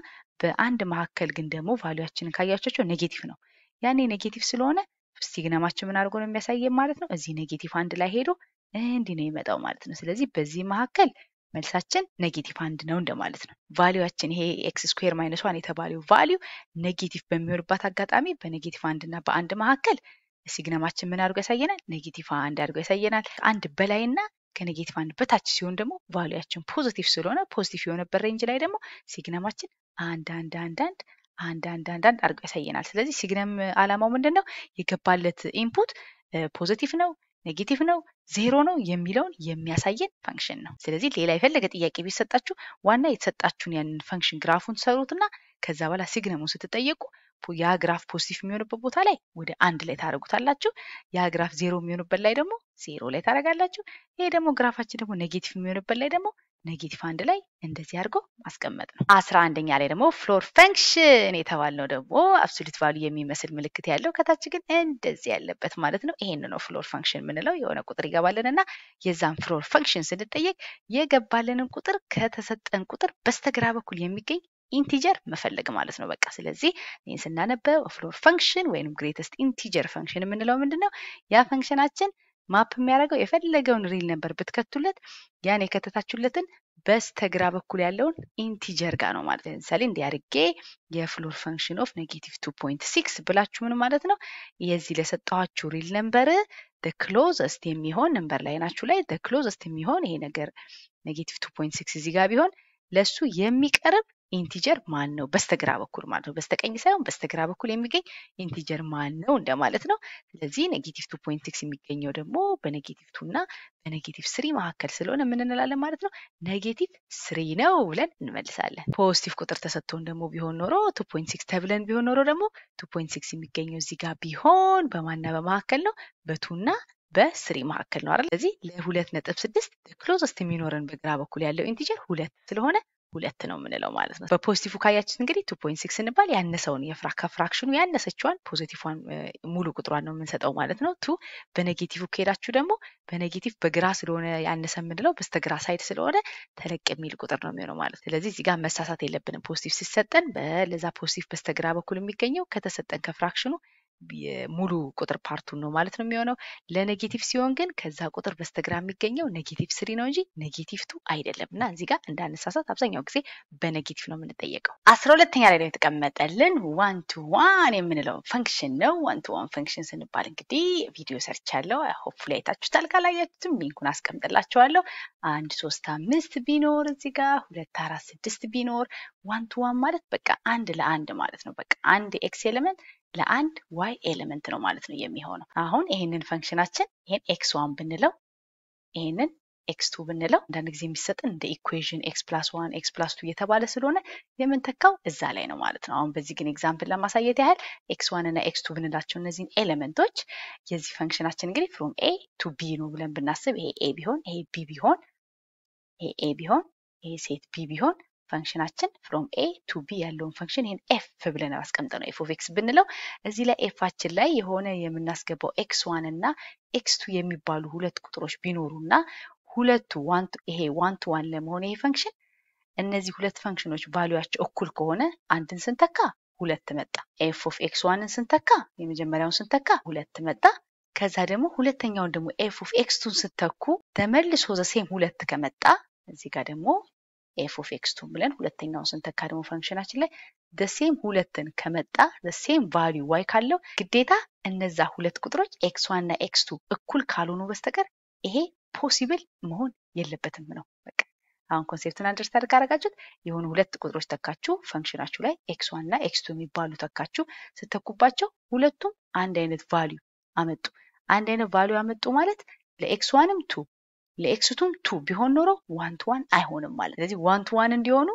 በአንድ መካከል ግን ደግሞ ቫሉያችንን ካያቸቸው ኔጌቲቭ ነው። ያኔ ኔጌቲቭ ስለሆነ ሲግነማችን ምን አድርጎ ነው የሚያሳየን ማለት ነው። እዚህ ኔጌቲቭ አንድ ላይ ሄዶ እንዲህ ነው የመጣው ማለት ነው። ስለዚህ በዚህ መካከል መልሳችን ኔጌቲቭ አንድ ነው እንደማለት ነው። ቫሊዋችን ይሄ ኤክስ ስኩዌር ማይነስ ዋን የተባለው ቫሊዩ ኔጌቲቭ በሚሆንባት አጋጣሚ በኔጌቲቭ አንድ እና በአንድ መካከል ሲግነማችን ምን አድርጎ ያሳየናል? ኔጌቲቭ አንድ አድርጎ ያሳየናል። አንድ በላይ እና ከኔጌቲቭ አንድ በታች ሲሆን ደግሞ ቫሊያችን ፖዚቲቭ ስለሆነ ፖዚቲቭ የሆነበት ሬንጅ ላይ ደግሞ ሲግነማችን አንድ አንድ አንድ አንድ አንድ አንድ አንድ አንድ አድርጎ ያሳየናል። ስለዚህ ሲግነም አላማው ምንድን ነው? የገባለት ኢንፑት ፖዚቲቭ ነው ኔጌቲቭ ነው፣ ዜሮ ነው የሚለውን የሚያሳየን ፈንክሽን ነው። ስለዚህ ሌላ የፈለገ ጥያቄ ቢሰጣችሁ ዋና የተሰጣችሁን ያንን ፋንክሽን ግራፉን ሰሩትና ከዛ በኋላ ሲግነሙ ስትጠየቁ ያ ግራፍ ፖዚቲቭ የሚሆንበት ቦታ ላይ ወደ አንድ ላይ ታደረጉታላችሁ ያ ግራፍ ዜሮ የሚሆንበት ላይ ደግሞ ዜሮ ላይ ታደረጋላችሁ ይሄ ደግሞ ግራፋችን ደግሞ ኔጌቲቭ የሚሆንበት ላይ ደግሞ ኔጌቲቭ አንድ ላይ እንደዚህ አድርጎ ማስቀመጥ ነው። አስራ አንደኛ ላይ ደግሞ ፍሎር ፈንክሽን የተባልነው ደግሞ አብሶሉት ቫሉ የሚመስል ምልክት ያለው ከታች ግን እንደዚህ ያለበት ማለት ነው። ይሄን ነው ፍሎር ፈንክሽን የምንለው። የሆነ ቁጥር ይገባለን እና የዛን ፍሎር ፈንክሽን ስንጠየቅ የገባልንን ቁጥር ከተሰጠን ቁጥር በስተግራ በኩል የሚገኝ ኢንቲጀር መፈለግ ማለት ነው። በቃ ስለዚህ ይህን ስናነበው ፍሎር ፈንክሽን ወይም ግሬተስት ኢንቲጀር ፈንክሽን የምንለው ምንድን ነው? ያ ፈንክሽናችን ማፕ የሚያደርገው የፈለገውን ሪል ነበር ብትከቱለት ያን የከተታችሁለትን በስተግራ በኩል ያለውን ኢንቲጀር ጋር ነው ማለት ለምሳሌ እንዲህ አድርጌ የፍሎር ፈንክሽን ኦፍ ኔጌቲቭ ቱ ፖይንት ሲክስ ብላችሁ ምን ማለት ነው? የዚህ ለሰጠኋችሁ ሪል ነምበር ክሎዘስት የሚሆን ነምበር ላይ ናችሁ ላይ ክሎዘስት የሚሆን ይሄ ነገር ኔጌቲቭ ቱ ፖይንት ሲክስ እዚህ ጋር ቢሆን ለእሱ የሚቀርብ ኢንቲጀር ማን ነው? በስተግራ በኩል ማለት ነው። በስተቀኝ ሳይሆን በስተግራ በኩል የሚገኝ ኢንቲጀር ማን ነው እንደማለት ነው። ስለዚህ ኔጌቲቭ ቱ ፖይንት ሲክስ የሚገኘው ደግሞ በኔጌቲቭ ቱ እና በኔጌቲቭ ስሪ መካከል ስለሆነ ምን እንላለን ማለት ነው? ኔጌቲቭ ስሪ ነው ብለን እንመልሳለን። ፖዚቲቭ ቁጥር ተሰጥቶን ደግሞ ቢሆን ኖሮ ቱ ፖይንት ሲክስ ተብለን ቢሆን ኖሮ ደግሞ ቱ ፖይንት ሲክስ የሚገኘው እዚህ ጋር ቢሆን በማና በመካከል ነው በቱና በስሪ መካከል ነው አይደል? ስለዚህ ለሁለት ነጥብ ስድስት ክሎዝስት የሚኖረን በግራ በኩል ያለው ኢንቲጀር ሁለት ስለሆነ ሁለት ነው የምንለው ማለት ነው። በፖዚቲቭ ካያችን እንግዲህ ቱ ፖይንት ሲክስ ስንባል ያነሰውን ከፍራክሽኑ ያነሰችዋን ፖዚቲቭን ሙሉ ቁጥሯን ነው የምንሰጠው ማለት ነው። ቱ በኔጌቲቭ ከሄዳችሁ ደግሞ በኔጌቲቭ በግራ ስለሆነ ያነሰ የምንለው በስተግራ ሳይድ ስለሆነ ተለቅ የሚል ቁጥር ነው የሚሆነው ማለት ነው። ስለዚህ እዚህ ጋር መሳሳት የለብንም። ፖዚቲቭ ሲሰጠን ለዛ ፖዚቲቭ በስተግራ በኩል የሚገኘው ከተሰጠን ከፍራክሽኑ የሙሉ ቁጥር ፓርቱን ነው ማለት ነው የሚሆነው። ለኔጌቲቭ ሲሆን ግን ከዛ ቁጥር በስተግራ የሚገኘው ኔጌቲቭ ስሪ ነው እንጂ ኔጌቲቭ ቱ አይደለም እና እዚህ ጋር እንዳነሳሳት አብዛኛው ጊዜ በኔጌቲቭ ነው የምንጠየቀው። አስራ ሁለተኛ ላይ ነው የተቀመጠልን ዋን ቱ ዋን የምንለው ፈንክሽን ነው። ዋን ቱ ዋን ፈንክሽን ስንባል እንግዲህ ቪዲዮ ሰርቻለሁ፣ ሆፕፉሊ አይታችሁታል። ካላያችሁትም ሊንኩን አስቀምጥላችኋለሁ። አንድ ሶስት አምስት ቢኖር እዚህ ጋር ሁለት አራት ስድስት ቢኖር ዋን ቱ ዋን ማለት በቃ አንድ ለአንድ ማለት ነው። በቃ አንድ ኤክስ ኤሌመንት ለአንድ ዋይ ኤሌመንት ነው ማለት ነው የሚሆነው። አሁን ይሄንን ፈንክሽናችን ይሄን ኤክስ ዋን ብንለው ይሄንን ኤክስ ቱ ብንለው አንዳንድ ጊዜ የሚሰጥን እንደ ኢኩዌዥን ኤክስ ፕላስ ዋን ኤክስ ፕላስ ቱ እየተባለ ስለሆነ የምንተካው እዛ ላይ ነው ማለት ነው። አሁን በዚህ ግን ኤግዛምፕል ለማሳየት ያህል ኤክስ ዋን እና ኤክስ ቱ ብንላቸው እነዚህን ኤሌመንቶች የዚህ ፈንክሽናችን እንግዲህ ፍሮም ኤ ቱ ቢ ነው ብለን ብናስብ ይሄ ኤ ቢሆን ይሄ ቢ ቢሆን ይሄ ኤ ቢሆን ይሄ ሴት ቢ ቢሆን ፈንክሽናችን ፍሮም ኤ ቱ ቢ ያለውን ፈንክሽን ይህን ኤፍ ብለን አስቀምጠ ነው ኤፍ ኦፍ ኤክስ ብንለው እዚህ ላይ ኤፋችን ላይ የሆነ የምናስገባው ኤክስ ዋን እና ኤክስ ቱ የሚባሉ ሁለት ቁጥሮች ቢኖሩ እና ሁለቱ ይሄ ዋን ቱ ዋን ለመሆን ይሄ ፈንክሽን እነዚህ ሁለት ፈንክሽኖች ቫሉያቸው እኩል ከሆነ አንድን ስንተካ ሁለት መጣ። ኤፍ ኦፍ ኤክስ ዋንን ስንተካ የመጀመሪያውን ስንተካ ሁለት መጣ። ከዛ ደግሞ ሁለተኛውን ደግሞ ኤፍ ኦፍ ኤክስ ቱን ስተኩ ተመልሶ ዘሴም ሁለት ከመጣ እዚህ ጋር ደግሞ ኤፍ ኦፍ ኤክስ ቱ ብለን ሁለተኛውን ስንተካ ደግሞ ፈንክሽናችን ላይ ደሴም ሁለትን ከመጣ ደሴም ቫሊዩ ዋይ ካለው ግዴታ እነዛ ሁለት ቁጥሮች ኤክስ ዋን እና ኤክስ ቱ እኩል ካልሆኑ በስተቀር ይሄ ፖሲብል መሆን የለበትም ነው። በቃ አሁን ኮንሴፕትን አንደርስታንድ ካረጋችሁት የሆኑ ሁለት ቁጥሮች ተካችሁ ፈንክሽናችሁ ላይ ኤክስ ዋን እና ኤክስ ቱ የሚባሉ ተካችሁ ስተኩባቸው ሁለቱም አንድ አይነት ቫሊዩ አመጡ። አንድ አይነት ቫሊዩ አመጡ ማለት ለኤክስ ዋንም ቱ ለኤክስቱም ቱ ቢሆን ኖሮ ዋን ቱ ዋን አይሆንም ማለት። ስለዚህ ዋን ቱ ዋን እንዲሆኑ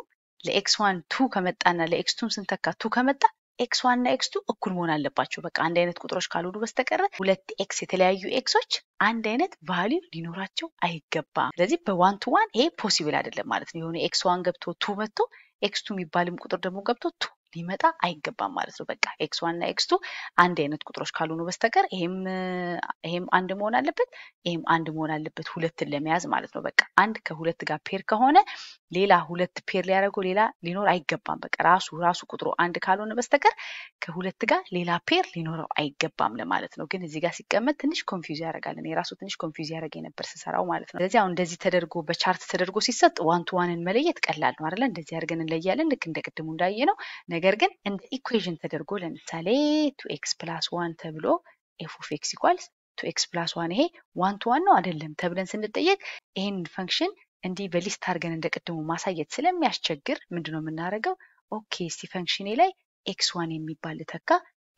ለኤክስ ዋን ቱ ከመጣና ለኤክስቱም ስንተካ ቱ ከመጣ ኤክስ ዋን እና ኤክስ እኩል መሆን አለባቸው። በቃ አንድ አይነት ቁጥሮች ካልሆኑ በስተቀረ ሁለት ኤክስ የተለያዩ ኤክሶች አንድ አይነት ቫሊዩ ሊኖራቸው አይገባም። ስለዚህ በዋን ቱ ዋን ይሄ ፖሲብል አይደለም ማለት ነው። የሆነ ኤክስ ዋን ገብቶ ቱ መጥቶ ኤክስቱ ቱ የሚባልም ቁጥር ደግሞ ገብቶ ቱ ሊመጣ አይገባም ማለት ነው። በቃ ኤክስ ዋን እና ኤክስ ቱ አንድ አይነት ቁጥሮች ካልሆኑ በስተቀር ይሄም አንድ መሆን አለበት፣ ይሄም አንድ መሆን አለበት ሁለትን ለመያዝ ማለት ነው። በቃ አንድ ከሁለት ጋር ፔር ከሆነ ሌላ ሁለት ፔር ሊያደርገው ሌላ ሊኖር አይገባም። በቃ ራሱ ራሱ ቁጥሩ አንድ ካልሆነ በስተቀር ከሁለት ጋር ሌላ ፔር ሊኖረው አይገባም ለማለት ነው። ግን እዚህ ጋር ሲቀመጥ ትንሽ ኮንፊውዝ ያደርጋል። እኔ ራሱ ትንሽ ኮንፊውዝ ያደረገ የነበር ስሰራው ማለት ነው። ስለዚህ አሁን እንደዚህ ተደርጎ በቻርት ተደርጎ ሲሰጥ ዋን ቱ ዋንን መለየት ቀላል ነው አይደለ? እንደዚህ አድርገን እንለያለን ልክ እንደ ቅድሙ እንዳየ ነው። ነገር ግን እንደ ኢኩዌዥን ተደርጎ ለምሳሌ ቱ ኤክስ ፕላስ ዋን ተብሎ ኤፍ ኦፍ ኤክስ ኢኳልስ ቱ ኤክስ ፕላስ ዋን ይሄ ዋን ቱ ዋን ነው አይደለም ተብለን ስንጠየቅ ይህን ፈንክሽን እንዲህ በሊስት አድርገን እንደ ቅድሙ ማሳየት ስለሚያስቸግር ምንድን ነው የምናደርገው? ኦኬ እስቲ ፈንክሽኔ ላይ ኤክስ ዋን የሚባል ተካ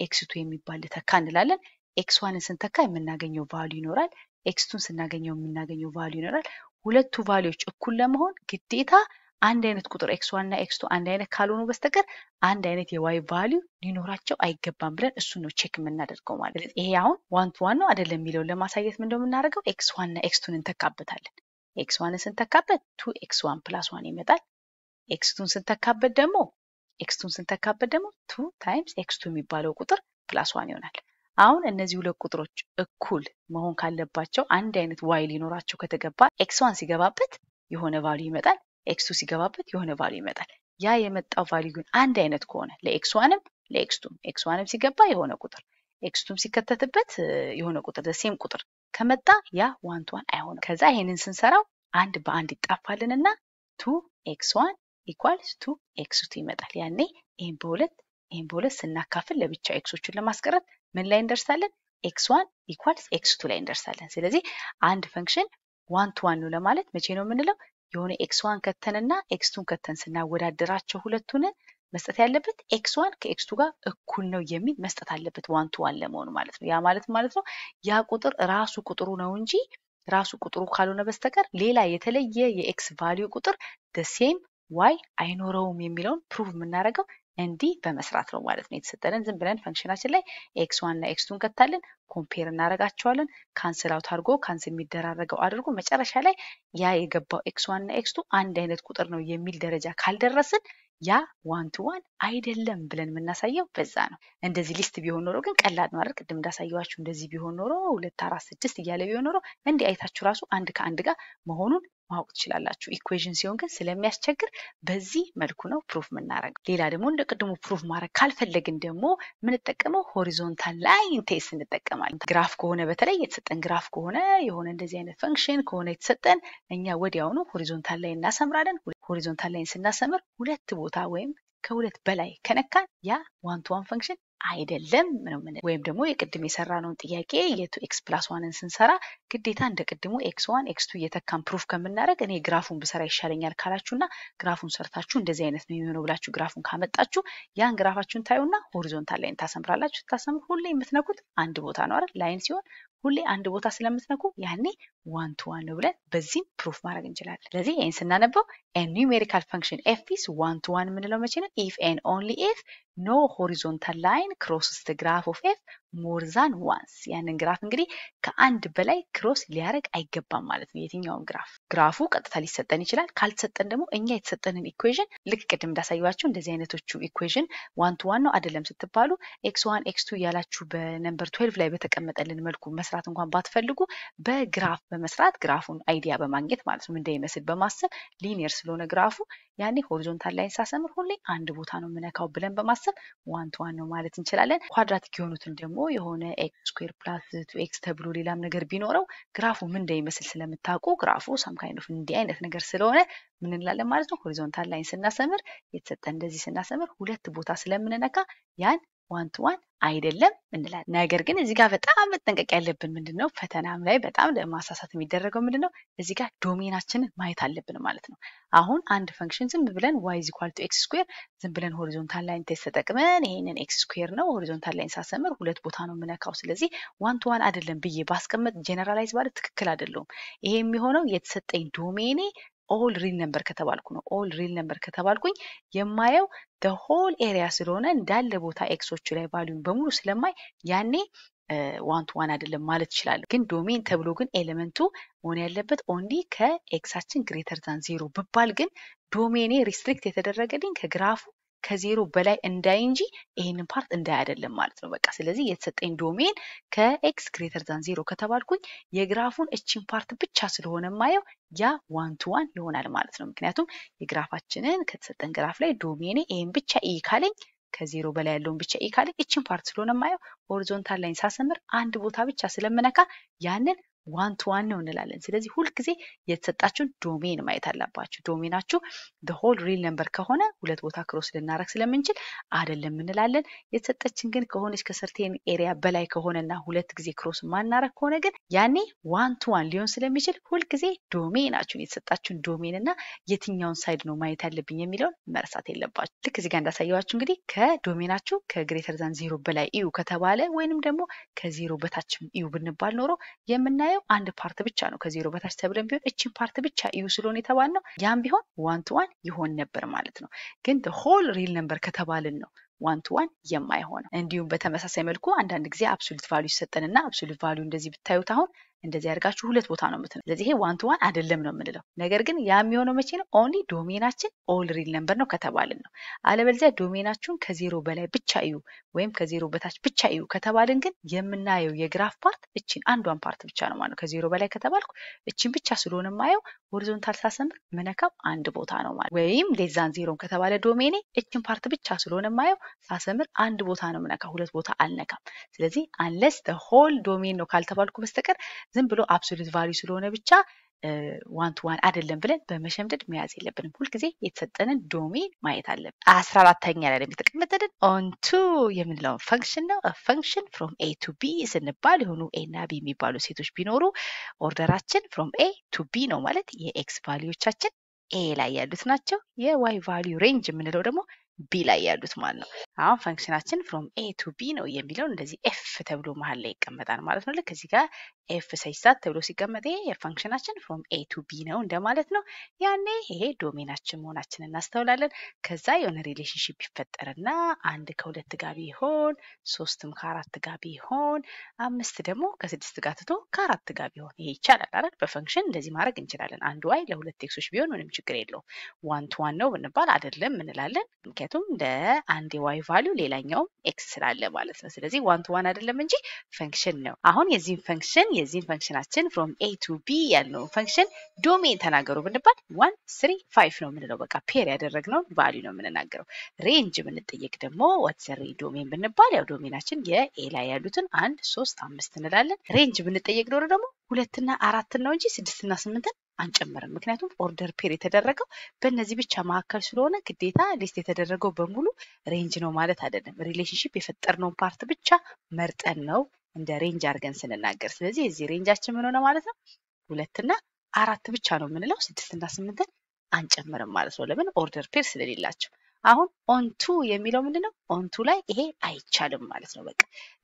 ኤክስ ቱ የሚባል ልተካ እንላለን። ኤክስ ዋንን ስንተካ የምናገኘው ቫሉ ይኖራል። ኤክስ ቱን ስናገኘው የምናገኘው ቫሉ ይኖራል። ሁለቱ ቫሉዎች እኩል ለመሆን ግዴታ አንድ አይነት ቁጥር ኤክስ ዋን እና ኤክስ ቱ አንድ አይነት ካልሆኑ በስተቀር አንድ አይነት የዋይ ቫሊዩ ሊኖራቸው አይገባም ብለን እሱን ነው ቼክ የምናደርገው ማለት። ይሄ አሁን ዋን ቱ ዋን ነው አይደለም የሚለውን ለማሳየት ምንድነው የምናደርገው ኤክስ ዋን እና ኤክስ ቱን እንተካበታለን። ኤክስ ዋንን ስንተካበት ቱ ኤክስ ዋን ፕላስ ዋን ይመጣል። ኤክስ ስንተካበት ደግሞ ኤክስ ስንተካበት ደግሞ ቱ ታይምስ ኤክስቱ የሚባለው ቁጥር ፕላስ ዋን ይሆናል። አሁን እነዚህ ሁለት ቁጥሮች እኩል መሆን ካለባቸው አንድ አይነት ዋይ ሊኖራቸው ከተገባ ኤክስ ዋን ሲገባበት የሆነ ቫልዩ ይመጣል፣ ኤክስ ሲገባበት የሆነ ቫልዩ ይመጣል። ያ የመጣው ቫልዩ ግን አንድ አይነት ከሆነ ለኤክስ ዋንም ለኤክስ ኤክስ ዋንም ሲገባ የሆነ ቁጥር ኤክስቱም ሲከተትበት የሆነ ቁጥር ዘ ቁጥር ከመጣ ያ ዋንት ዋን አይሆንም። ከዛ ይሄንን ስንሰራው አንድ በአንድ ይጣፋልንና ቱ ኤክስ ዋን ኢኳልስ ቱ ኤክስ ቱ ይመጣል። ያኔ ኤም በሁለት ኤም በሁለት ስናካፍል ለብቻ ኤክሶቹን ለማስቀረት ምን ላይ እንደርሳለን? ኤክስ ዋን ኢኳልስ ኤክስ ቱ ላይ እንደርሳለን። ስለዚህ አንድ ፈንክሽን ዋን ቱ ዋን ነው ለማለት መቼ ነው የምንለው? የሆነ ኤክስ ዋን ከተንና ኤክስ ቱን ከተን ስናወዳደራቸው ሁለቱን መስጠት ያለበት ኤክስ ዋን ከኤክስቱ ጋር እኩል ነው የሚል መስጠት አለበት። ዋን ዋን ለመሆኑ ማለት ነው። ያ ማለት ማለት ነው ያ ቁጥር ራሱ ቁጥሩ ነው እንጂ ራሱ ቁጥሩ ካልሆነ በስተቀር ሌላ የተለየ የኤክስ ቫሊዩ ቁጥር ደሴም ዋይ አይኖረውም የሚለውን ፕሩቭ የምናደርገው እንዲህ በመስራት ነው ማለት ነው። የተሰጠንን ዝም ብለን ፈንክሽናችን ላይ ኤክስ ዋን እና ኤክስ ቱን ከታለን፣ ኮምፔር እናደርጋቸዋለን። ካንስል አውት አድርጎ ካንስል የሚደራረገው አድርጎ መጨረሻ ላይ ያ የገባው ኤክስ ዋን እና ኤክስ ቱ አንድ አይነት ቁጥር ነው የሚል ደረጃ ካልደረስን ያ ዋን ቱ ዋን አይደለም ብለን የምናሳየው በዛ ነው። እንደዚህ ሊስት ቢሆን ኖሮ ግን ቀላል ማድረግ ቅድም እንዳሳየዋችሁ እንደዚህ ቢሆን ኖሮ ሁለት አራት ስድስት እያለ ቢሆን ኖሮ እንዲህ አይታችሁ ራሱ አንድ ከአንድ ጋር መሆኑን ማወቅ ትችላላችሁ። ኢኩዌዥን ሲሆን ግን ስለሚያስቸግር በዚህ መልኩ ነው ፕሩፍ የምናደርገው። ሌላ ደግሞ እንደ ቅድሞ ፕሩፍ ማድረግ ካልፈለግን ደግሞ የምንጠቀመው ሆሪዞንታል ላይን ቴስት እንጠቀማለን። ግራፍ ከሆነ በተለይ የተሰጠን ግራፍ ከሆነ የሆነ እንደዚህ አይነት ፈንክሽን ከሆነ የተሰጠን እኛ ወዲያውኑ ሆሪዞንታል ላይን እናሰምራለን። ሆሪዞንታል ላይን ስናሰምር ሁለት ቦታ ወይም ከሁለት በላይ ከነካን ያ ዋን ቱ ዋን ፈንክሽን አይደለም ነው ወይም ደግሞ የቅድም የሰራነውን ጥያቄ የቱ ኤክስ ፕላስ ዋንን ስንሰራ ግዴታ እንደ ቅድሙ ኤክስ ዋን ኤክስ ቱ እየተካን ፕሩፍ ከምናደረግ እኔ ግራፉን ብሰራ ይሻለኛል ካላችሁ እና ግራፉን ሰርታችሁ እንደዚህ አይነት ነው የሚሆነው ብላችሁ ግራፉን ካመጣችሁ ያን ግራፋችሁን ታዩና ሆሪዞንታል ላይን ታሰምራላችሁ። ታሰምሩ ሁሌ የምትነኩት አንድ ቦታ ነው አይደል? ላይን ሲሆን ሁሌ አንድ ቦታ ስለምትነኩ ያኔ ዋን ቱ ዋን ነው ብለን በዚህም ፕሩፍ ማድረግ እንችላለን። ስለዚህ ይህን ስናነበው ኒሜሪካል ፈንክሽን ኤፍ ኢዝ ዋን ቱ ዋን የምንለው መቼ ነው? ኢፍ ኤን ኦንሊ ኢፍ ኖ ሆሪዞንታል ላይን ክሮስስ ደ ግራፍ ኦፍ ኤፍ ሞር ዛን ዋንስ። ያንን ግራፍ እንግዲህ ከአንድ በላይ ክሮስ ሊያደርግ አይገባም ማለት ነው የትኛውም ግራፍ ግራፉ ቀጥታ ሊሰጠን ይችላል። ካልተሰጠን ደግሞ እኛ የተሰጠንን ኢኩዌዥን ልክ ቅድም እንዳሳየዋቸው እንደዚህ አይነቶቹ ኢኩዌዥን ዋን ቱ ዋን ነው አይደለም ስትባሉ ኤክስ ዋን ኤክስ ቱ እያላችሁ በነንበር ትዌልቭ ላይ በተቀመጠልን መልኩ መስራት እንኳን ባትፈልጉ በግራፍ በመስራት ግራፉን አይዲያ በማግኘት ማለት ነው እንደሚመስል በማሰብ ሊኒየር ስለሆነ ግራፉ ያኔ ሆሪዞንታል ላይን ሳሰምር ሁሌ አንድ ቦታ ነው የምነካው ብለን በማሰብ ዋን ቱ ዋን ነው ማለት እንችላለን። ኳድራቲክ የሆኑትን ደግሞ የሆነ ኤክስ ስኩር ፕላስ ቱ ኤክስ ተብሎ ሌላም ነገር ቢኖረው ግራፉ ምን እንደሚመስል ስለምታውቁ ግራፉ ሳም ካይንድ ኦፍ እንዲህ አይነት ነገር ስለሆነ ምን እንላለን ማለት ነው ሆሪዞንታል ላይን ስናሰምር የተሰጠ እንደዚህ ስናሰምር ሁለት ቦታ ስለምንነካ ያን ዋን ቱ ዋን አይደለም እንላል ነገር ግን እዚህ ጋር በጣም መጠንቀቅ ያለብን ምንድን ነው? ፈተናም ላይ በጣም ለማሳሳት የሚደረገው ምንድን ነው? እዚህ ጋር ዶሜናችንን ማየት አለብን ማለት ነው። አሁን አንድ ፈንክሽን ዝም ብለን ዋይ ኢዝ ኢኳል ኤክስ ዝም ብለን ሆሪዞንታል ላይን ቴስት ተጠቅመን ይሄንን ኤክስ ስኩር ነው ሆሪዞንታል ላይን ሳሰምር ሁለት ቦታ ነው የምነካው፣ ስለዚህ ዋን ቱ ዋን አይደለም ብዬ ባስቀመጥ ጀነራላይዝ ማለት ትክክል አይደለውም። ይሄ የሚሆነው የተሰጠኝ ዶሜኔ ኦል ሪል ነበር ከተባልኩ ነው። ኦል ሪል ነበር ከተባልኩኝ የማየው ሆል ኤሪያ ስለሆነ እንዳለ ቦታ ኤክሶቹ ላይ ቫሊዩን በሙሉ ስለማይ ያኔ ዋን ቱ ዋን አይደለም ማለት ይችላል። ግን ዶሜን ተብሎ ግን ኤሌመንቱ መሆን ያለበት ኦንሊ ከኤክሳችን ግሬተር ዛን ዜሮ ብባል ግን ዶሜኔ ሪስትሪክት የተደረገልኝ ከግራፉ ከዜሮ በላይ እንዳይ እንጂ ይሄንን ፓርት እንዳይ አይደለም ማለት ነው። በቃ ስለዚህ የተሰጠኝ ዶሜን ከኤክስ ግሬተር ዛን ዜሮ ከተባልኩኝ የግራፉን እችን ፓርት ብቻ ስለሆነ ማየው ያ ዋን ቱ ዋን ይሆናል ማለት ነው። ምክንያቱም የግራፋችንን ከተሰጠን ግራፍ ላይ ዶሜኔ ይሄን ብቻ ኢ ካለኝ ከዜሮ በላይ ያለውን ብቻ ኢ ካለኝ እቺን ፓርት ስለሆነ ማየው ሆሪዞንታል ላይን ሳሰምር አንድ ቦታ ብቻ ስለምነካ ያንን ዋን ቱ ዋን ነው እንላለን። ስለዚህ ሁልጊዜ የተሰጣችሁን ዶሜን ማየት አለባችሁ። ዶሜናችሁ ሆል ሪል ነምበር ከሆነ ሁለት ቦታ ክሮስ ልናረግ ስለምንችል አይደለም እንላለን። የተሰጠችን ግን ከሆነች ከሰርቴን ኤሪያ በላይ ከሆነና ሁለት ጊዜ ክሮስ ማናረግ ከሆነ ግን ያኔ ዋን ቱ ዋን ሊሆን ስለሚችል ሁልጊዜ ዶሜናችሁን የተሰጣችሁን ዶሜን እና የትኛውን ሳይድ ነው ማየት ያለብኝ የሚለውን መርሳት የለባችሁ። ልክ እዚህ እንዳሳየዋችሁ እንግዲህ ከዶሜናችሁ ከግሬተር ዛን ዜሮ በላይ እዩ ከተባለ ወይንም ደግሞ ከዜሮ በታችም እዩ ብንባል ኖሮ የምናየው የምናየው አንድ ፓርት ብቻ ነው ከዜሮ በታች ተብለን ቢሆን እችን ፓርት ብቻ እዩ የተባል ነው ያም ቢሆን ዋን ቱ ዋን ይሆን ነበር ማለት ነው። ግን ሆል ሪል ነበር ከተባልን ነው ዋን ቱ ዋን የማይሆነው። እንዲሁም በተመሳሳይ መልኩ አንዳንድ ጊዜ አብሶሉት ቫሉ ይሰጠንና አብሶሉት ቫሉ እንደዚህ ብታዩት አሁን እንደዚህ አድርጋችሁ ሁለት ቦታ ነው የምትነው። ስለዚህ ይሄ ዋን ቱ ዋን አይደለም ነው የምንለው። ነገር ግን ያ የሚሆነው መቼ ነው? ኦንሊ ዶሜናችን ኦል ሪል ነምበር ነው ከተባልን ነው። አለበለዚያ ዶሜናችሁን ከዜሮ በላይ ብቻ እዩ ወይም ከዜሮ በታች ብቻ እዩ ከተባልን ግን የምናየው የግራፍ ፓርት እችን አንዷን ፓርት ብቻ ነው ማለት ነው። ከዜሮ በላይ ከተባልኩ እችን ብቻ ስለሆነ የማየው ሆሪዞንታል ሳሰምር ምነካው አንድ ቦታ ነው ማለት ወይም ሌዛን ዜሮን ከተባለ ዶሜኔ እችን ፓርት ብቻ ስለሆነ የማየው ሳሰምር አንድ ቦታ ነው ምነካ፣ ሁለት ቦታ አልነካም። ስለዚህ አንለስ ሆል ዶሜን ነው ካልተባልኩ በስተቀር ዝም ብሎ አብሶሉት ቫሊዩ ስለሆነ ብቻ ዋን ቱ ዋን አይደለም ብለን በመሸምደድ መያዝ የለብንም። ሁልጊዜ የተሰጠንን ዶሜን ማየት አለብ አስራ አራተኛ ላይ የተቀመጠልን ኦንቱ የምንለውን ፈንክሽን ነው። ፈንክሽን ፍሮም ኤ ቱ ቢ ስንባል የሆኑ ኤ ና ቢ የሚባሉ ሴቶች ቢኖሩ ኦርደራችን ፍሮም ኤ ቱ ቢ ነው ማለት የኤክስ ቫሊዎቻችን ኤ ላይ ያሉት ናቸው። የዋይ ቫሊዩ ሬንጅ የምንለው ደግሞ ቢ ላይ ያሉት ማለት ነው። አሁን ፈንክሽናችን ፍሮም ኤ ቱ ቢ ነው የሚለውን እንደዚህ ኤፍ ተብሎ መሀል ላይ ይቀመጣል ማለት ነው። ልክ እዚህ ጋር ኤፍ ሳይሳት ተብሎ ሲቀመጥ ይሄ የፋንክሽናችን ፍሮም ኤ ቱ ቢ ነው እንደማለት ነው። ያኔ ይሄ ዶሜናችን መሆናችን እናስተውላለን። ከዛ የሆነ ሪሌሽንሽፕ ይፈጠርና አንድ ከሁለት ጋር ቢሆን፣ ሶስትም ከአራት ጋር ቢሆን፣ አምስት ደግሞ ከስድስት ጋር ትቶ ከአራት ጋር ቢሆን ይሄ ይቻላል አይደል? በፈንክሽን እንደዚህ ማድረግ እንችላለን። አንድ ዋይ ለሁለት ኤክሶች ቢሆን ምንም ችግር የለውም። ዋን ቱ ዋን ነው ብንባል አይደለም እንላለን። ምክንያቱም ለአንድ የዋይ ቫሊዩ ሌላኛውም ኤክስ ስላለ ማለት ነው። ስለዚህ ዋን ቱ ዋን አይደለም እንጂ ፈንክሽን ነው። አሁን የዚህን ፈንክሽን የዚህን ፈንክሽናችን ፍሮም ኤ ቱ ቢ ያልነው ፈንክሽን ዶሜን ተናገሩ ብንባል ዋን ስሪ ፋይቭ ነው የምንለው። በቃ ፔር ያደረግነው ቫሊ ነው የምንናገረው። ሬንጅ ብንጠየቅ ደግሞ ወትሰሪ ዶሜን ብንባል ያው ዶሜናችን የኤ ላይ ያሉትን አንድ ሶስት አምስት እንላለን። ሬንጅ ብንጠየቅ ዶሮ ደግሞ ሁለትና አራትን ነው እንጂ ስድስትና ስምንትን አንጨምርም። ምክንያቱም ኦርደር ፔር የተደረገው በእነዚህ ብቻ መካከል ስለሆነ ግዴታ ሊስት የተደረገው በሙሉ ሬንጅ ነው ማለት አይደለም። ሪሌሽንሽፕ የፈጠርነውን ፓርት ብቻ መርጠን ነው እንደ ሬንጅ አድርገን ስንናገር። ስለዚህ የዚህ ሬንጃችን ምን ሆነ ማለት ነው? ሁለትና አራት ብቻ ነው የምንለው። ስድስትና ስምንትን አንጨምርም ማለት ነው። ለምን ኦርደር ፔር ስለሌላቸው። አሁን ኦንቱ የሚለው ምንድነው? ኦንቱ ላይ ይሄ አይቻልም ማለት ነው። በቃ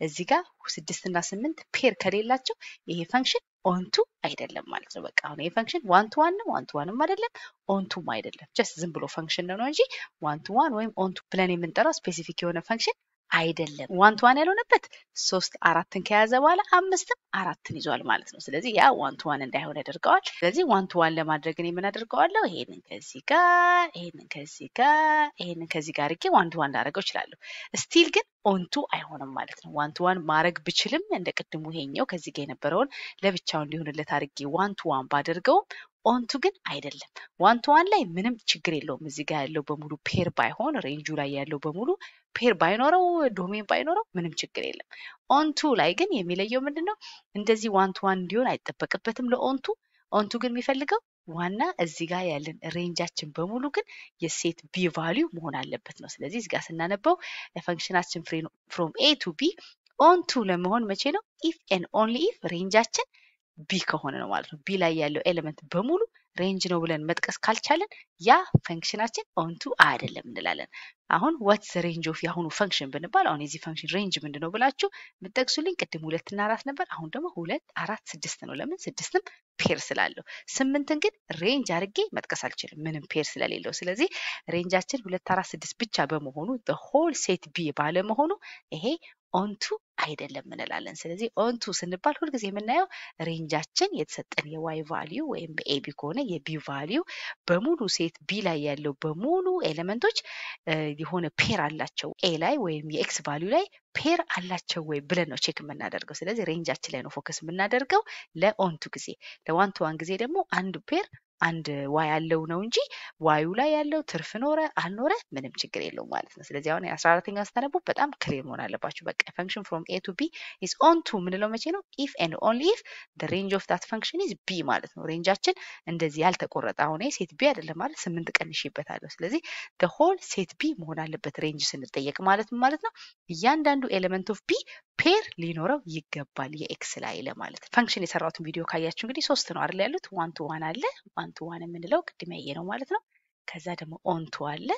እዚህ ጋር ስድስት እና ስምንት ፔር ከሌላቸው ይሄ ፈንክሽን ኦንቱ አይደለም ማለት ነው። በቃ አሁን ይሄ ፈንክሽን ዋን ቱ ዋንም ዋን ቱ ዋንም አይደለም ኦንቱም አይደለም። ጀስት ዝም ብሎ ፈንክሽን ነው እንጂ ዋን ቱ ዋን ወይም ኦንቱ ብለን የምንጠራው ስፔሲፊክ የሆነ ፈንክሽን አይደለም። ዋንትዋን ያልሆነበት ሶስት አራትን ከያዘ በኋላ አምስትም አራትን ይዟል ማለት ነው። ስለዚህ ያ ዋንትዋን እንዳይሆን ያደርገዋል። ስለዚህ ዋንትዋን ለማድረግ እኔ ምን አደርገዋለሁ? ይሄንን ከዚህ ጋር፣ ይሄንን ከዚህ ጋር፣ ይሄንን ከዚህ ጋር አድርጌ ዋንትዋን ላደርገው እችላለሁ። ስቲል ግን ኦንቱ አይሆንም ማለት ነው። ዋንትዋን ማድረግ ብችልም እንደ ቅድሙ ይሄኛው ከዚህ ጋር የነበረውን ለብቻው እንዲሆንለት አድርጌ ዋንትዋን ባደርገውም ኦንቱ ግን አይደለም። ዋንትዋን ላይ ምንም ችግር የለውም። እዚህ ጋር ያለው በሙሉ ፔር ባይሆን ሬንጁ ላይ ያለው በሙሉ ፔር ባይኖረው ዶሜን ባይኖረው ምንም ችግር የለም። ኦንቱ ላይ ግን የሚለየው ምንድን ነው? እንደዚህ ዋን ቱ ዋን እንዲሆን አይጠበቅበትም ለኦንቱ። ኦንቱ ግን የሚፈልገው ዋና እዚህ ጋር ያለን ሬንጃችን በሙሉ ግን የሴት ቢ ቫሊዩ መሆን አለበት ነው። ስለዚህ እዚህ ጋር ስናነበው ፈንክሽናችን ፍሮም ኤ ቱ ቢ ኦንቱ ለመሆን መቼ ነው? ኢፍ ኤን ኦንሊ ኢፍ ሬንጃችን ቢ ከሆነ ነው ማለት ነው። ቢ ላይ ያለው ኤሌመንት በሙሉ ሬንጅ ነው ብለን መጥቀስ ካልቻለን ያ ፈንክሽናችን ኦንቱ አይደለም እንላለን። አሁን ዋትስ ሬንጅ ኦፍ የአሁኑ ፈንክሽን ብንባል አሁን የዚህ ፈንክሽን ሬንጅ ምንድን ነው ብላችሁ የምጠቅሱልኝ ቅድም ሁለት እና አራት ነበር። አሁን ደግሞ ሁለት፣ አራት፣ ስድስት ነው። ለምን ስድስትም ፔር ስላለው። ስምንትን ግን ሬንጅ አድርጌ መጥቀስ አልችልም ምንም ፔር ስለሌለው። ስለዚህ ሬንጃችን ሁለት፣ አራት፣ ስድስት ብቻ በመሆኑ ሆል ሴት ቢ ባለመሆኑ ይሄ ኦንቱ አይደለም እንላለን። ስለዚህ ኦንቱ ስንባል ሁልጊዜ የምናየው ሬንጃችን የተሰጠን የዋይ ቫሊዩ ወይም በኤቢ ከሆነ የቢ ቫሊዩ በሙሉ ሴት ቢ ላይ ያለው በሙሉ ኤሌመንቶች የሆነ ፔር አላቸው ኤ ላይ ወይም የኤክስ ቫሊዩ ላይ ፔር አላቸው ወይ ብለን ነው ቼክ የምናደርገው። ስለዚህ ሬንጃችን ላይ ነው ፎከስ የምናደርገው ለኦንቱ ጊዜ። ለዋን ቱ ዋን ጊዜ ደግሞ አንዱ ፔር አንድ ዋይ ያለው ነው እንጂ ዋዩ ላይ ያለው ትርፍ ኖረ አልኖረ ምንም ችግር የለውም ማለት ነው። ስለዚህ አሁን የአስራ አራተኛ ስታነቡ በጣም ክሊር መሆን አለባችሁ። በቃ ፈንክሽን ፍሮም ኤ ቱ ቢ ኢዝ ኦን ቱ ምንለው መቼ ነው? ኢፍ ኤንድ ኦንሊ ኢፍ ሬንጅ ኦፍ ዳት ፈንክሽን ኢዝ ቢ ማለት ነው። ሬንጃችን እንደዚህ ያልተቆረጠ አሁን ሴት ቢ አይደለም ማለት ስምንት ቀንሼበታለሁ። ስለዚህ ሆል ሴት ቢ መሆን አለበት ሬንጅ ስንጠየቅ ማለት ማለት ነው። እያንዳንዱ ኤሌመንት ኦፍ ቢ ፔር ሊኖረው ይገባል። የኤክስ ላይ ለማለት ፈንክሽን የሰራሁትን ቪዲዮ ካያችሁ እንግዲህ ሶስት ነው አይደል ያሉት። ዋን ቱ ዋን አለ። ዋን ቱ ዋን የምንለው ቅድም ያየ ነው ማለት ነው። ከዛ ደግሞ ኦን ቱ አለ።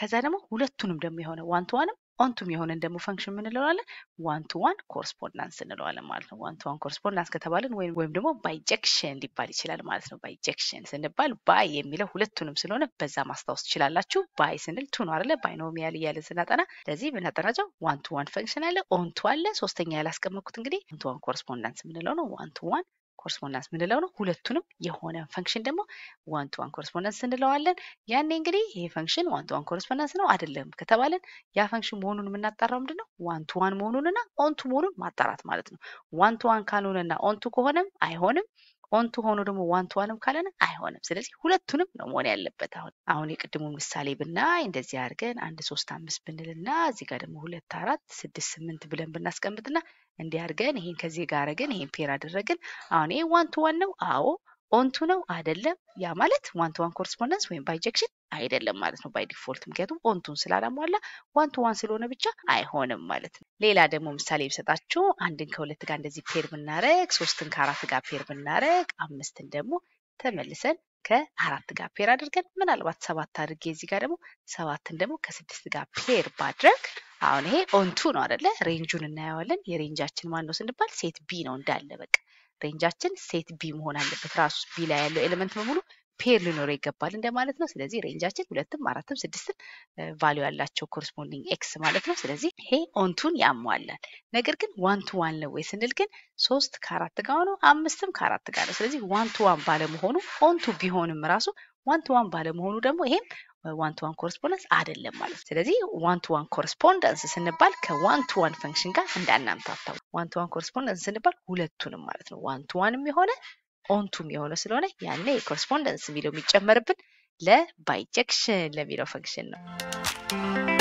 ከዛ ደግሞ ሁለቱንም ደግሞ የሆነ ዋን ቱ ዋንም ኦንቱም የሆነን ደግሞ ፈንክሽን ምን እንለዋለን? ዋን ቱ ዋን ኮርስፖንዳንስ እንለዋለን ማለት ነው። ዋን ቱ ዋን ኮርስፖንዳንስ ከተባለን ወይም ደግሞ ባይጀክሽን ሊባል ይችላል ማለት ነው። ባይጀክሽን ስንባል ባይ የሚለው ሁለቱንም ስለሆነ በዛ ማስታወስ ትችላላችሁ። ባይ ስንል ቱ ነው አይደለ? ባይኖሚያል እያለን ስናጠና፣ ስለዚህ ብናጠናቸው ዋን ቱ ዋን ፈንክሽን አለ፣ ኦንቱ አለ፣ ሶስተኛ ያላስቀመኩት እንግዲህ ኦን ቱ ዋን ኮርስፖንዳንስ የምንለው ነው። ዋን ቱ ዋን ኮርስፖንዳንስ ምንለው ነው። ሁለቱንም የሆነ ፈንክሽን ደግሞ ዋን ቱ ዋን ኮርስፖንዳንስ እንለዋለን። ያኔ እንግዲህ ይሄ ፈንክሽን ዋን ቱ ዋን ኮርስፖንዳንስ ነው አይደለም ከተባለን ያ ፈንክሽን መሆኑን የምናጣራው ምንድን ነው? ዋን ቱ ዋን መሆኑንና ኦን ቱ መሆኑን ማጣራት ማለት ነው። ዋን ቱ ዋን ካልሆነና ኦን ቱ ከሆነም አይሆንም። ኦንቱ ሆኖ ደግሞ ዋንቱ ዋንም ካለን አይሆንም። ስለዚህ ሁለቱንም ነው መሆን ያለበት። አሁን አሁን የቅድሙ ምሳሌ ብናይ እንደዚህ አድርገን አንድ ሶስት አምስት ብንልና እዚህ ጋር ደግሞ ሁለት አራት ስድስት ስምንት ብለን ብናስቀምጥና እንዲህ አድርገን ይሄን ከዚህ ጋር አድርገን ይሄን ፔር አደረግን። አሁን ይሄ ዋንቱ ዋን ነው። አዎ ኦንቱ ነው አይደለም። ያ ማለት ዋን ቱ ዋን ኮረስፖንደንስ ወይም ባይጀክሽን አይደለም ማለት ነው ባይ ዲፎልት፣ ምክንያቱም ኦንቱን ስላላሟላ ዋን ቱ ዋን ስለሆነ ብቻ አይሆንም ማለት ነው። ሌላ ደግሞ ምሳሌ ብሰጣችሁ አንድን ከሁለት ጋር እንደዚህ ፔር ብናረግ፣ ሶስትን ከአራት ጋር ፔር ብናረግ፣ አምስትን ደግሞ ተመልሰን ከአራት ጋር ፔር አድርገን ምናልባት ሰባት አድርጌ እዚህ ጋር ደግሞ ሰባትን ደግሞ ከስድስት ጋር ፔር ባድረግ አሁን ይሄ ኦንቱ ነው አደለ? ሬንጁን እናየዋለን። የሬንጃችን ማን ነው ስንባል ሴት ቢ ነው እንዳለ በቃ ሬንጃችን ሴት ቢ መሆን አለበት። ራሱ ቢ ላይ ያለው ኤሌመንት በሙሉ ፔር ሊኖረው ይገባል እንደማለት ነው። ስለዚህ ሬንጃችን ሁለትም አራትም ስድስትም ቫሊዩ ያላቸው ኮርስፖንዲንግ ኤክስ ማለት ነው። ስለዚህ ይሄ ኦንቱን ያሟላል። ነገር ግን ዋን ቱ ዋን ነው ወይ ስንል ግን ሶስት ከአራት ጋር ነው፣ አምስትም ከአራት ጋር ነው። ስለዚህ ዋን ቱ ዋን ባለመሆኑ ኦንቱ ቢሆንም ራሱ ዋን ቱ ዋን ባለመሆኑ ደግሞ ይሄም ዋን ቱ ዋን ኮረስፖንደንስ አይደለም ማለት ነው። ስለዚህ ዋን ቱ ዋን ኮረስፖንደንስ ስንባል ከዋን ቱ ዋን ፈንክሽን ጋር እንዳናምታታው፣ ዋን ቱ ዋን ኮረስፖንደንስ ስንባል ሁለቱንም ማለት ነው። ዋን ቱ ዋንም የሆነ ኦንቱም የሆነ ስለሆነ ያኔ ኮረስፖንደንስ የሚለው የሚጨመርብን ለባይጀክሽን ለሚለው ፈንክሽን ነው።